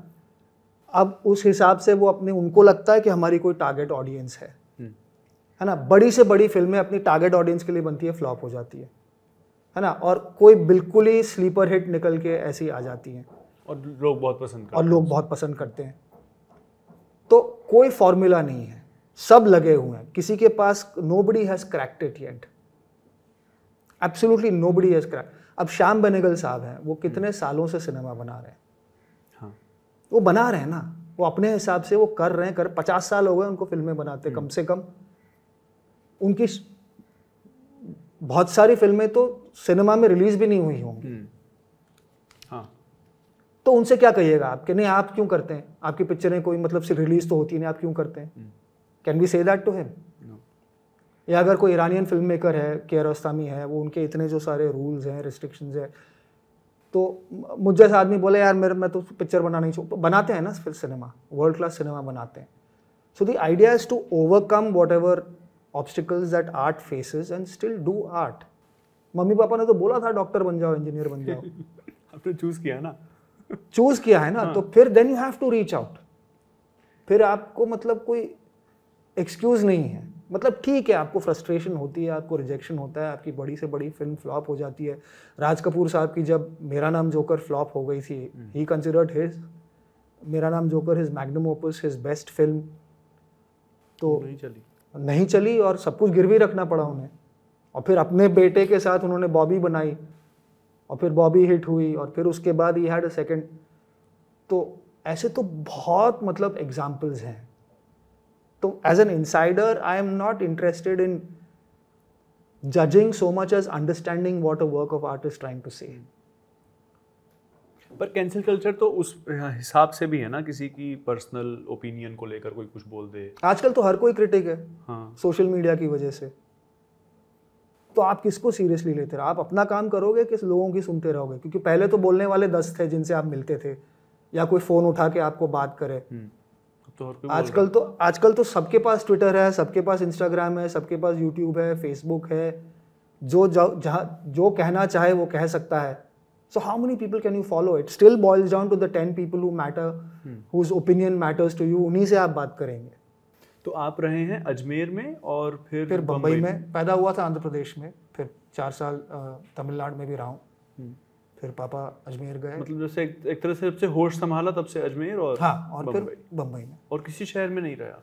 Speaker 1: अब उस हिसाब से वो अपने उनको लगता है कि हमारी कोई टारगेट ऑडियंस है हम्म। है ना बड़ी से बड़ी फिल्में अपनी टारगेट ऑडियंस के लिए बनती है फ्लॉप हो जाती है है ना और कोई बिल्कुल ही स्लीपर हिट निकल के ऐसी आ जाती हैं
Speaker 2: और लोग बहुत पसंद
Speaker 1: करते और लोग बहुत पसंद करते हैं तो कोई फॉर्मूला नहीं है सब लगे हुए हैं किसी के पास nobody has cracked it yet absolutely nobody has cracked अब श्याम बेनेगल साहब हैं वो कितने हम्म। सालों से सिनेमा बना रहे हैं हाँ वो बना रहे हैं ना वो अपने हिसाब से वो कर रहे हैं कर पचास साल हो गए उनको फिल्में बनाते कम हम्म। से कम उनकी बहुत सारी फिल्में तो सिनेमा में रिलीज भी नहीं हुई होंगी हम्म। हाँ तो उनसे क्या कहिएगा आपके नहीं आप क्यों करते हैं आपकी पिक्चरें कोई मतलब से रिलीज तो होती नहीं आप क्यों करते हैं can we say that to him या अगर कोई ईरानियन फिल्म मेकर है केयरस्तामी है वो उनके इतने जो सारे रूल्स हैं रिस्ट्रिक्शन है तो मुझ जैसा आदमी बोले यार मेरे मैं तो पिक्चर बनाना ही बनाते हैं ना फिर सिनेमा वर्ल्ड क्लास सिनेमा बनाते हैं so the idea is to overcome whatever obstacles that art faces and still do art mummy papa ने तो बोला था डॉक्टर बन जाओ इंजीनियर बन जाओ [LAUGHS] आपने चूज किया ना चूज किया है ना हाँ. तो फिर then you have to reach out फिर आपको मतलब कोई एक्सक्यूज़ नहीं है मतलब ठीक है आपको फ्रस्ट्रेशन होती है आपको रिजेक्शन होता है आपकी बड़ी से बड़ी फिल्म फ्लॉप हो जाती है राज कपूर साहब की जब मेरा नाम जोकर फ्लॉप हो गई थी he considered his Mera Naam Joker his magnum opus his best film तो नहीं चली नहीं चली और सब कुछ गिरवी रखना पड़ा उन्हें और फिर अपने बेटे के साथ उन्होंने बॉबी बनाई और फिर बॉबी हिट हुई और फिर उसके बाद ही हैड अ सेकेंड तो ऐसे तो बहुत मतलब एग्जाम्पल्स हैं तो as an insider, I am not interested in judging so much as understanding what a work of art is trying to say
Speaker 2: पर कैंसिल कल्चर तो उस हाँ, हिसाब से भी है ना किसी की पर्सनल ओपिनियन को लेकर कोई कुछ बोल दे आजकल
Speaker 1: तो हर कोई क्रिटिक है सोशल हाँ मीडिया की वजह से तो आप किसको सीरियसली लेते रहो आप अपना काम करोगे किस लोगों की सुनते रहोगे क्योंकि पहले तो बोलने वाले दस थे जिनसे आप मिलते थे या कोई फ़ोन उठा के आपको बात करे हम्म। आजकल तो आजकल तो सबके पास ट्विटर है सबके पास इंस्टाग्राम है सबके पास यूट्यूब है फेसबुक है जो जहाँ जो कहना चाहे वो कह सकता है so how many people can you follow it still boils down to the ten people who matter whose opinion matters to you उन्हीं से आप बात करेंगे तो आप रहे हैं अजमेर में और फिर फिर बम्बई में पैदा हुआ था आंध्र प्रदेश में फिर चार साल तमिलनाडु में भी रहा हूँ फिर पापा अजमेर गए मतलब
Speaker 2: जैसे एक, एक तरह से जब से होश संभाला तब से अजमेर और हाँ और फिर बम्बई में और किसी शहर में नहीं रहा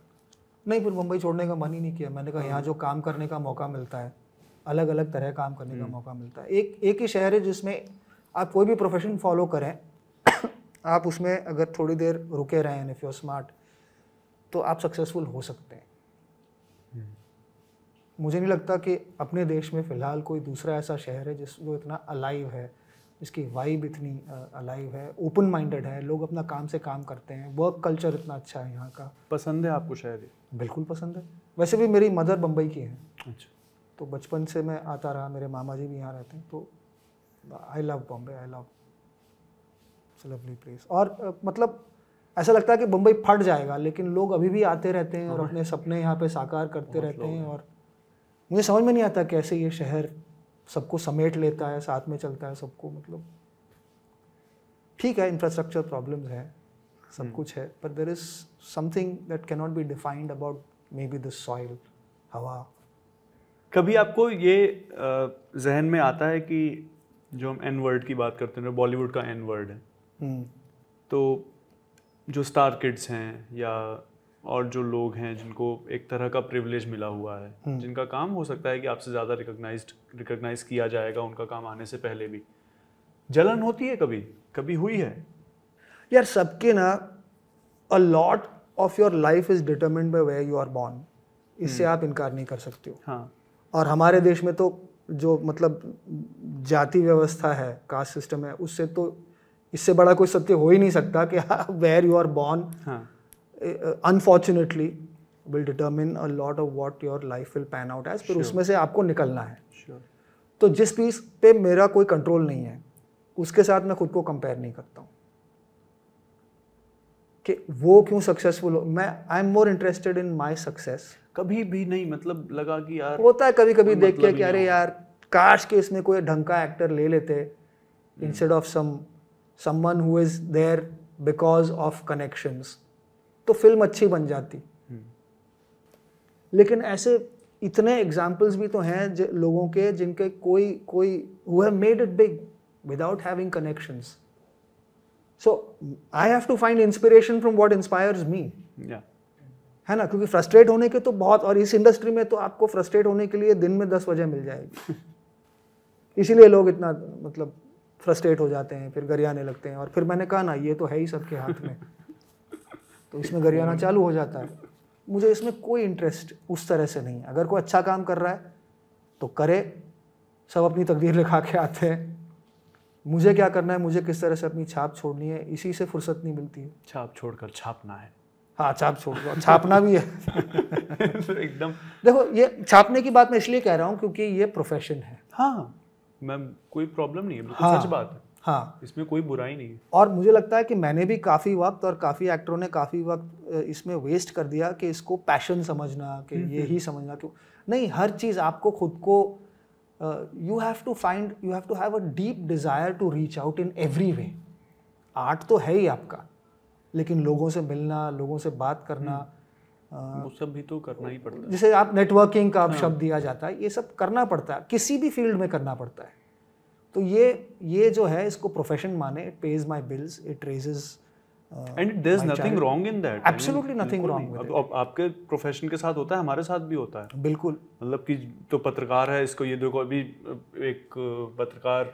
Speaker 1: नहीं फिर मुंबई छोड़ने का मन ही नहीं किया मैंने कहा यहाँ हाँ। जो काम करने का मौका मिलता है अलग अलग तरह काम करने का हम्म। मौका मिलता है एक एक ही शहर है जिसमें आप कोई भी प्रोफेशन फॉलो करें [COUGHS] आप उसमें अगर थोड़ी देर रुके रहें इफ़ यू स्मार्ट तो आप सक्सेसफुल हो सकते हैं हम्म। मुझे नहीं लगता कि अपने देश में फ़िलहाल कोई दूसरा ऐसा शहर है जिस जो इतना अलाइव है इसकी वाइब इतनी अलाइव है ओपन माइंडेड है लोग अपना काम से काम करते हैं वर्क कल्चर इतना अच्छा है यहाँ का
Speaker 2: पसंद है आपको शायद बिल्कुल पसंद
Speaker 1: है वैसे भी मेरी मदर बम्बई की है अच्छा तो बचपन से मैं आता रहा मेरे मामा जी भी यहाँ रहते हैं तो I love Bombay I love lovely place और मतलब ऐसा लगता है कि बम्बई फट जाएगा लेकिन लोग अभी भी आते रहते हैं और अपने सपने यहाँ पे साकार करते रहते हैं और मुझे समझ में नहीं आता कैसे ये शहर सबको समेट लेता है साथ में चलता है सबको मतलब ठीक है इंफ्रास्ट्रक्चर प्रॉब्लम्स है सब हम्म। कुछ है पर there is something that not be defined about maybe this soil हवा
Speaker 2: कभी आपको ये जहन में आता है कि जो हम एन वर्ड की बात करते हैं बॉलीवुड का एन वर्ड है हम्म। तो जो स्टार किड्स हैं या और जो लोग हैं जिनको एक तरह का प्रिविलेज मिला हुआ है हम्म। जिनका काम हो सकता है कि आपसे ज़्यादा रिकोगनाइज रिकोगनाइज किया जाएगा उनका काम आने से पहले भी जलन होती है कभी कभी हुई है
Speaker 1: यार सबके ना a lot of your life is determined by where you are born इससे हम्म। आप इनकार नहीं कर सकते हो हाँ और हमारे देश में तो जो मतलब जाति व्यवस्था है कास्ट सिस्टम है उससे तो इससे बड़ा कोई सत्य हो ही नहीं सकता कि where you are born unfortunately will determine a lot of what your life will pan out as फिर उसमें से आपको निकलना है sure. तो जिस पीस पे मेरा कोई कंट्रोल नहीं है उसके साथ मैं खुद को कंपेयर नहीं करता हूँ कि वो क्यों सक्सेसफुल हो मैं I am more interested in my success
Speaker 2: कभी भी नहीं मतलब लगा कि यार होता है कभी कभी देख के मतलब कि अरे यार
Speaker 1: काश के इसमें कोई ढंग का एक्टर ले लेते instead of some someone who is there because of connections तो फिल्म अच्छी बन जाती लेकिन ऐसे इतने एग्जाम्पल्स भी तो हैं लोगों के जिनके कोई कोई वो have made it big without having connection so I have to find inspiration from what inspires me है ना क्योंकि फ्रस्ट्रेट होने के तो बहुत और इस इंडस्ट्री में तो आपको फ्रस्ट्रेट होने के लिए दिन में दस वजह मिल जाएगी [LAUGHS] इसीलिए लोग इतना मतलब फ्रस्ट्रेट हो जाते हैं फिर गरियाने लगते हैं और फिर मैंने कहा ना ये तो है ही सबके हाथ में तो इसमें गरियाना चालू हो जाता है मुझे इसमें कोई इंटरेस्ट उस तरह से नहीं अगर कोई अच्छा काम कर रहा है तो करे सब अपनी तकदीर लिखा के आते हैं मुझे क्या करना है मुझे किस तरह से अपनी छाप छोड़नी है इसी से फुर्सत नहीं मिलती है
Speaker 2: छाप छोड़कर छापना है हाँ छाप छोड़ छापना भी है [LAUGHS] एकदम
Speaker 1: देखो ये छापने की बात मैं इसलिए कह रहा हूँ क्योंकि ये प्रोफेशन है हाँ
Speaker 2: मैम कोई प्रॉब्लम नहीं है हाँ, सच बात है हाँ इसमें कोई बुराई नहीं
Speaker 1: और मुझे लगता है कि मैंने भी काफ़ी वक्त और काफ़ी एक्टरों ने काफ़ी वक्त इसमें वेस्ट कर दिया कि इसको पैशन समझना कि हम्म, ये ही हम्म। समझना क्यों नहीं हर चीज़ आपको खुद को you have to find you have to have a deep desire to reach out in every way art तो है ही आपका लेकिन लोगों से मिलना लोगों से बात करना हम्म। वो
Speaker 2: सब भी तो करना ही पड़ता है जैसे
Speaker 1: आप नेटवर्किंग का हाँ। शब्द दिया जाता है ये सब करना पड़ता है किसी भी फील्ड में करना पड़ता है तो ये ये जो है इसको प्रोफेशन माने it pays my bills it raises and is nothing wrong in that absolutely nothing wrong
Speaker 2: आपके प्रोफेशन के साथ होता है हमारे साथ भी होता है बिल्कुल मतलब कि तो पत्रकार है इसको ये देखो अभी एक पत्रकार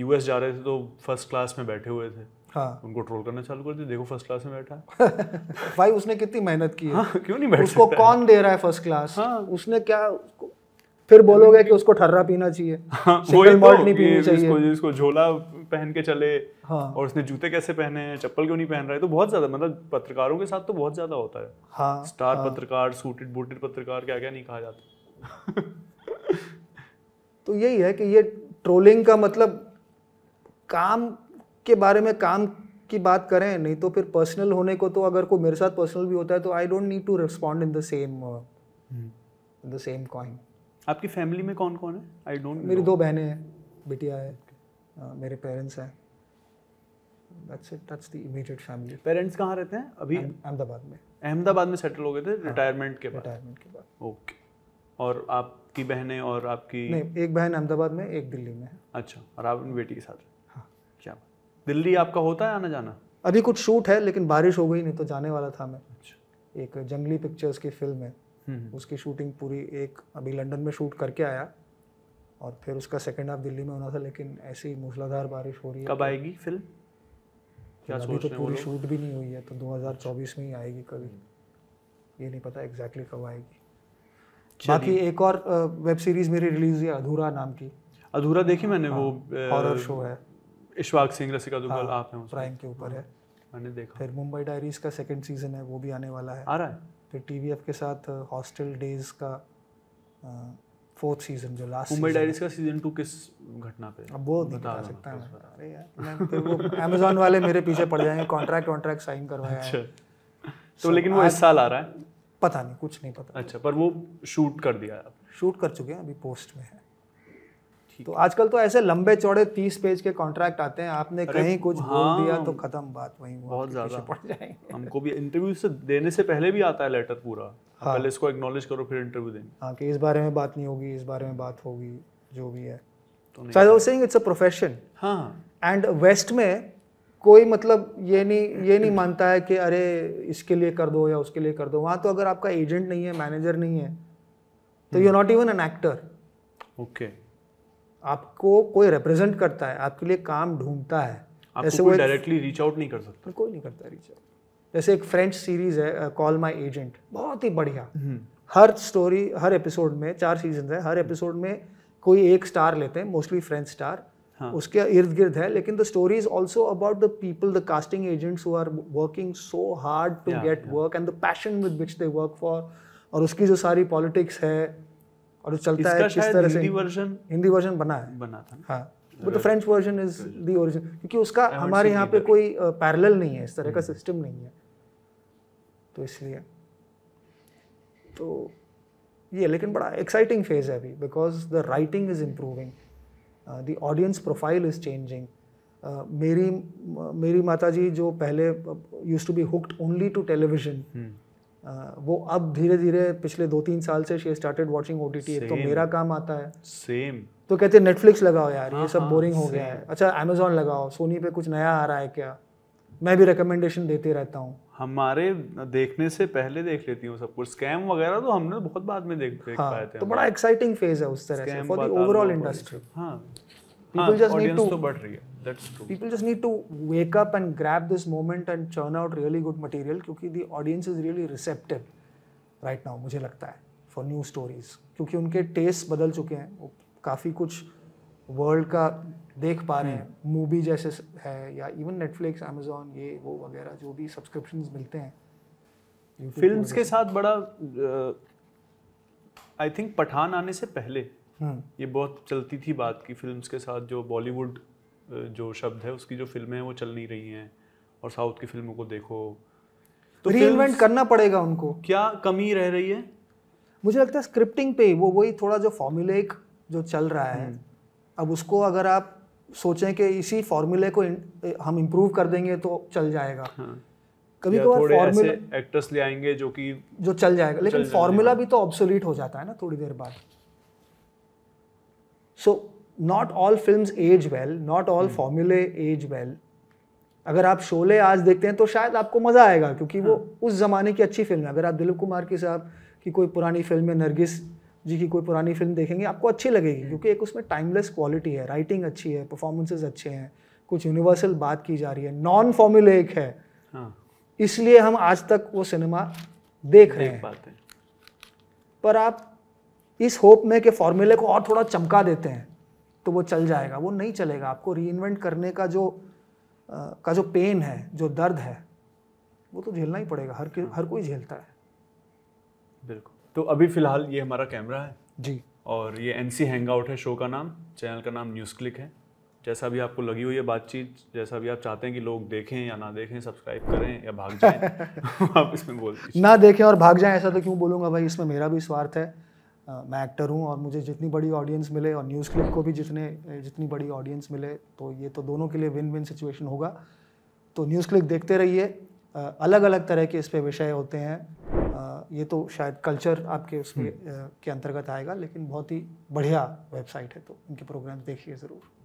Speaker 2: यूएस जा रहे थे तो फर्स्ट क्लास में बैठे हुए थे हाँ. उनको ट्रोल करना चालू कर दिया देखो फर्स्ट क्लास में बैठा
Speaker 1: [LAUGHS] भाई उसने कितनी मेहनत की है हाँ, क्यों नहीं बैठा उसको कौन दे रहा है फर्स्ट क्लास हाँ. उसने क्या उसको फिर बोलोगे कि उसको ठर्रा पीना चाहिए हाँ, सिंगल मॉल्ट तो, नहीं पीनी चाहिए इसको
Speaker 2: झोला पहन के चले हाँ, और उसने जूते कैसे पहने हैं चप्पल क्यों नहीं पहन रहा है तो बहुत ज्यादा मतलब पत्रकारों के साथ तो बहुत ज्यादा होता है
Speaker 1: हाँ, स्टार हाँ,
Speaker 2: पत्रकार सूटेड बूटेड पत्रकार क्या क्या नहीं कहा जाता
Speaker 1: [LAUGHS] तो यही है कि ये ट्रोलिंग का मतलब काम के बारे में काम की बात करें नहीं तो फिर पर्सनल होने को तो अगर कोई मेरे साथ पर्सनल भी होता है तो I don't need to respond in the same the same coin आपकी फैमिली में कौन कौन है आई डोंट मेरी दो बहनें हैं बेटिया है okay. मेरे पेरेंट्स हैं that's it that's the immediate family parents कहाँ रहते हैं अभी अहमदाबाद में
Speaker 2: अहमदाबाद में सेटल हो गए थे रिटायरमेंट हाँ, के बाद रिटायरमेंट के बाद ओके और आपकी बहनें और आपकी नहीं
Speaker 1: एक बहन अहमदाबाद में एक दिल्ली में है
Speaker 2: अच्छा और आप अपनी बेटी के साथ हाँ क्या दिल्ली आपका होता है आना जाना
Speaker 1: अभी कुछ शूट है लेकिन बारिश हो गई नहीं तो जाने वाला था मैं अच्छा एक जंगली पिक्चर्स की फिल्म है हम्म। उसकी शूटिंग पूरी एक अभी लंदन में शूट करके आया और फिर उसका सेकेंड हाफ दिल्ली में होना था लेकिन ऐसी मूसलाधार बारिश हो रही है कब आएगी फिल्म क्या अभी तो पूरी शूट भी नहीं हुई है तो 2024 में ही आएगी कभी हम्म। ये नहीं पता एग्जैक्टली कब आएगी बाकी एक और वेब सीरीज मेरी रिलीज हुई अधूरा नाम की अधूरा देखी मैंने वो हॉरर हाँ, शो है
Speaker 2: इशवाक सिंह रसिका दुग्गल आप हैं प्राइम के ऊपर हाँ,
Speaker 1: है मैंने देखा फिर मुंबई डायरीज का सेकंड सीजन है वो भी आने वाला है आ रहा है फिर टी वी एफ के साथ हॉस्टल uh, डेज का फोर्थ uh, सीजन जो लास्ट मुंबई डायरीज का सीजन टू किस घटना पे अब वो बता सकता है अरे यार तो वो अमेजोन वाले मेरे पीछे पड़ जाएंगे कॉन्ट्रैक्ट वॉन्ट्रैक्ट साइन करवाया अच्छा तो लेकिन वो इस साल आ रहा है पता नहीं कुछ नहीं पता
Speaker 2: अच्छा पर वो शूट कर दिया
Speaker 1: शूट कर चुके हैं अभी पोस्ट में है तो आजकल तो ऐसे लंबे चौड़े तीस पेज के कॉन्ट्रैक्ट आते हैं आपने कहीं कुछ हाँ, बोल दिया तो खत्म बात वहीं
Speaker 2: बहुत ज्यादा पड़ जाएंगे हमको भी इंटरव्यू से देने से पहले भी आता है लेटर पूरा हाँ, पहले इसको एक्नोलेज करो फिर इंटरव्यू देंगे
Speaker 1: हाँ कि इस बारे में बात नहीं होगी इस बारे में बात होगी जो भी है तो I saying it's a profession हाँ एंड वेस्ट में कोई मतलब ये नहीं ये नहीं मानता है कि अरे इसके लिए कर दो या उसके लिए कर दो वहाँ तो अगर आपका एजेंट नहीं है मैनेजर नहीं है तो you not even an actor okay आपको कोई रिप्रेजेंट करता है आपके लिए काम ढूंढता है ऐसे वो डायरेक्टली
Speaker 2: रीच आउट नहीं कर सकता
Speaker 1: कोई नहीं करता रीच आउट जैसे एक फ्रेंच सीरीज है कॉल माय एजेंट बहुत ही बढ़िया हम्म। हर स्टोरी हर एपिसोड में चार सीजन है हर एपिसोड में कोई एक स्टार लेते हैं मोस्टली फ्रेंच स्टार हाँ. उसके इर्द गिर्द है लेकिन the story is also about the people the casting agents who are working so hard to get work and the passion with which they work for और उसकी जो सारी पॉलिटिक्स है और चलता है किस तरह से वर्जन हिंदी वर्जन बना है बना था हाँ but the French version is the origin क्योंकि उसका हमारे यहाँ पे कोई पैरेलल नहीं है इस तरह का सिस्टम हम्म। नहीं है तो इसलिए तो ये लेकिन बड़ा एक्साइटिंग फेज है अभी because the writing is improving the audience profile is changing मेरी मेरी माता जी जो पहले used to be hooked only to television वो अब धीरे धीरे पिछले दो तीन साल से शी स्टार्टेड वाचिंग ओ तो मेरा काम आता है सेम तो कहते हैं नेटफ्लिक्स लगाओ यार ये हाँ, सब बोरिंग हाँ, हो गया है अच्छा अमेजोन लगाओ सोनी पे कुछ नया आ रहा है क्या मैं भी रिकमेंडेशन देते रहता हूँ
Speaker 2: हमारे देखने से पहले देख लेती हूँ सब कुछ स्कैम वगैरह तो
Speaker 1: हमने बहुत बाद में देख देख हाँ, पाए थे तो बड़ा एक्साइटिंग फेज है उस तरह से फॉर द ओवरऑल इंडस्ट्री हाँ
Speaker 2: पीपल जस्ट नीड टू बढ़ रही है that's true people just
Speaker 1: need to wake up and grab this moment and churn out really good material क्योंकि the audience is really receptive right now मुझे लगता है for new stories क्योंकि उनके tastes बदल चुके हैं वो काफ़ी कुछ world का देख पा रहे हैं movie जैसे है या even Netflix Amazon ये वो वगैरह जो भी subscriptions मिलते हैं फिल्म के साथ बड़ा
Speaker 2: आई थिंक पठान आने से पहले hmm. ये बहुत चलती थी बात की फिल्म्स के साथ जो बॉलीवुड जो शब्द है उसकी जो फिल्में हैं वो चल नहीं रही हैं और साउथ की फिल्मों को देखो
Speaker 1: तो रीइन्वेंट करना पड़ेगा उनको
Speaker 2: क्या कमी रह रही है
Speaker 1: मुझे लगता है स्क्रिप्टिंग पे वो वही थोड़ा जो फॉर्मूलेक जो चल रहा है हम्म। अब उसको अगर आप सोचें कि इसी फॉर्मूले को हम इम्प्रूव कर देंगे तो चल जाएगा हाँ। कभी कभार फॉर्मूले
Speaker 2: एक्टर्स ले आएंगे जो कि जो चल जाएगा लेकिन फॉर्मूला
Speaker 1: भी तो ऑब्सोलीट हो जाता है ना थोड़ी देर बाद so so, not all film as well not all फॉर्मूले एज वेल अगर आप शोले आज देखते हैं तो शायद आपको मज़ा आएगा क्योंकि वो हाँ। उस ज़माने की अच्छी फिल्म है अगर आप दिलीप कुमार की साहब की कोई पुरानी फिल्म है नरगिस जी की कोई पुरानी फिल्म देखेंगे आपको अच्छी लगेगी हाँ। क्योंकि एक उसमें टाइमलेस क्वालिटी है राइटिंग अच्छी है परफॉर्मेंसेज अच्छे हैं कुछ यूनिवर्सल बात की जा रही है नॉन फॉर्मूले एक है हाँ। इसलिए हम आज तक वो सिनेमा देख रहे हैं पर आप इस होप में कि फॉर्मूले को और थोड़ा चमका देते हैं तो वो चल जाएगा वो नहीं चलेगा आपको री करने का जो आ, का जो पेन है जो दर्द है वो तो झेलना ही पड़ेगा हर हाँ। हर कोई झेलता है
Speaker 2: बिल्कुल तो अभी फ़िलहाल ये हमारा कैमरा है जी और ये एन सी हैंग आउट है शो का नाम चैनल का नाम न्यूज़ क्लिक है जैसा भी आपको लगी हुई है बातचीत जैसा भी आप चाहते हैं कि लोग देखें या ना देखें सब्सक्राइब करें या भाग जाएं [LAUGHS] आप इसमें बोल ना देखें और भाग जाएं
Speaker 1: ऐसा तो क्यों बोलूँगा भाई इसमें मेरा भी स्वार्थ है मैं एक्टर हूँ और मुझे जितनी बड़ी ऑडियंस मिले और न्यूज़ क्लिप को भी जितने जितनी बड़ी ऑडियंस मिले तो ये तो दोनों के लिए विन विन सिचुएशन होगा तो न्यूज़ क्लिप देखते रहिए अलग अलग तरह के इस पर विषय होते हैं ये तो शायद कल्चर आपके उसके हम्म। के अंतर्गत आएगा लेकिन बहुत ही बढ़िया वेबसाइट है तो उनके प्रोग्राम देखिए ज़रूर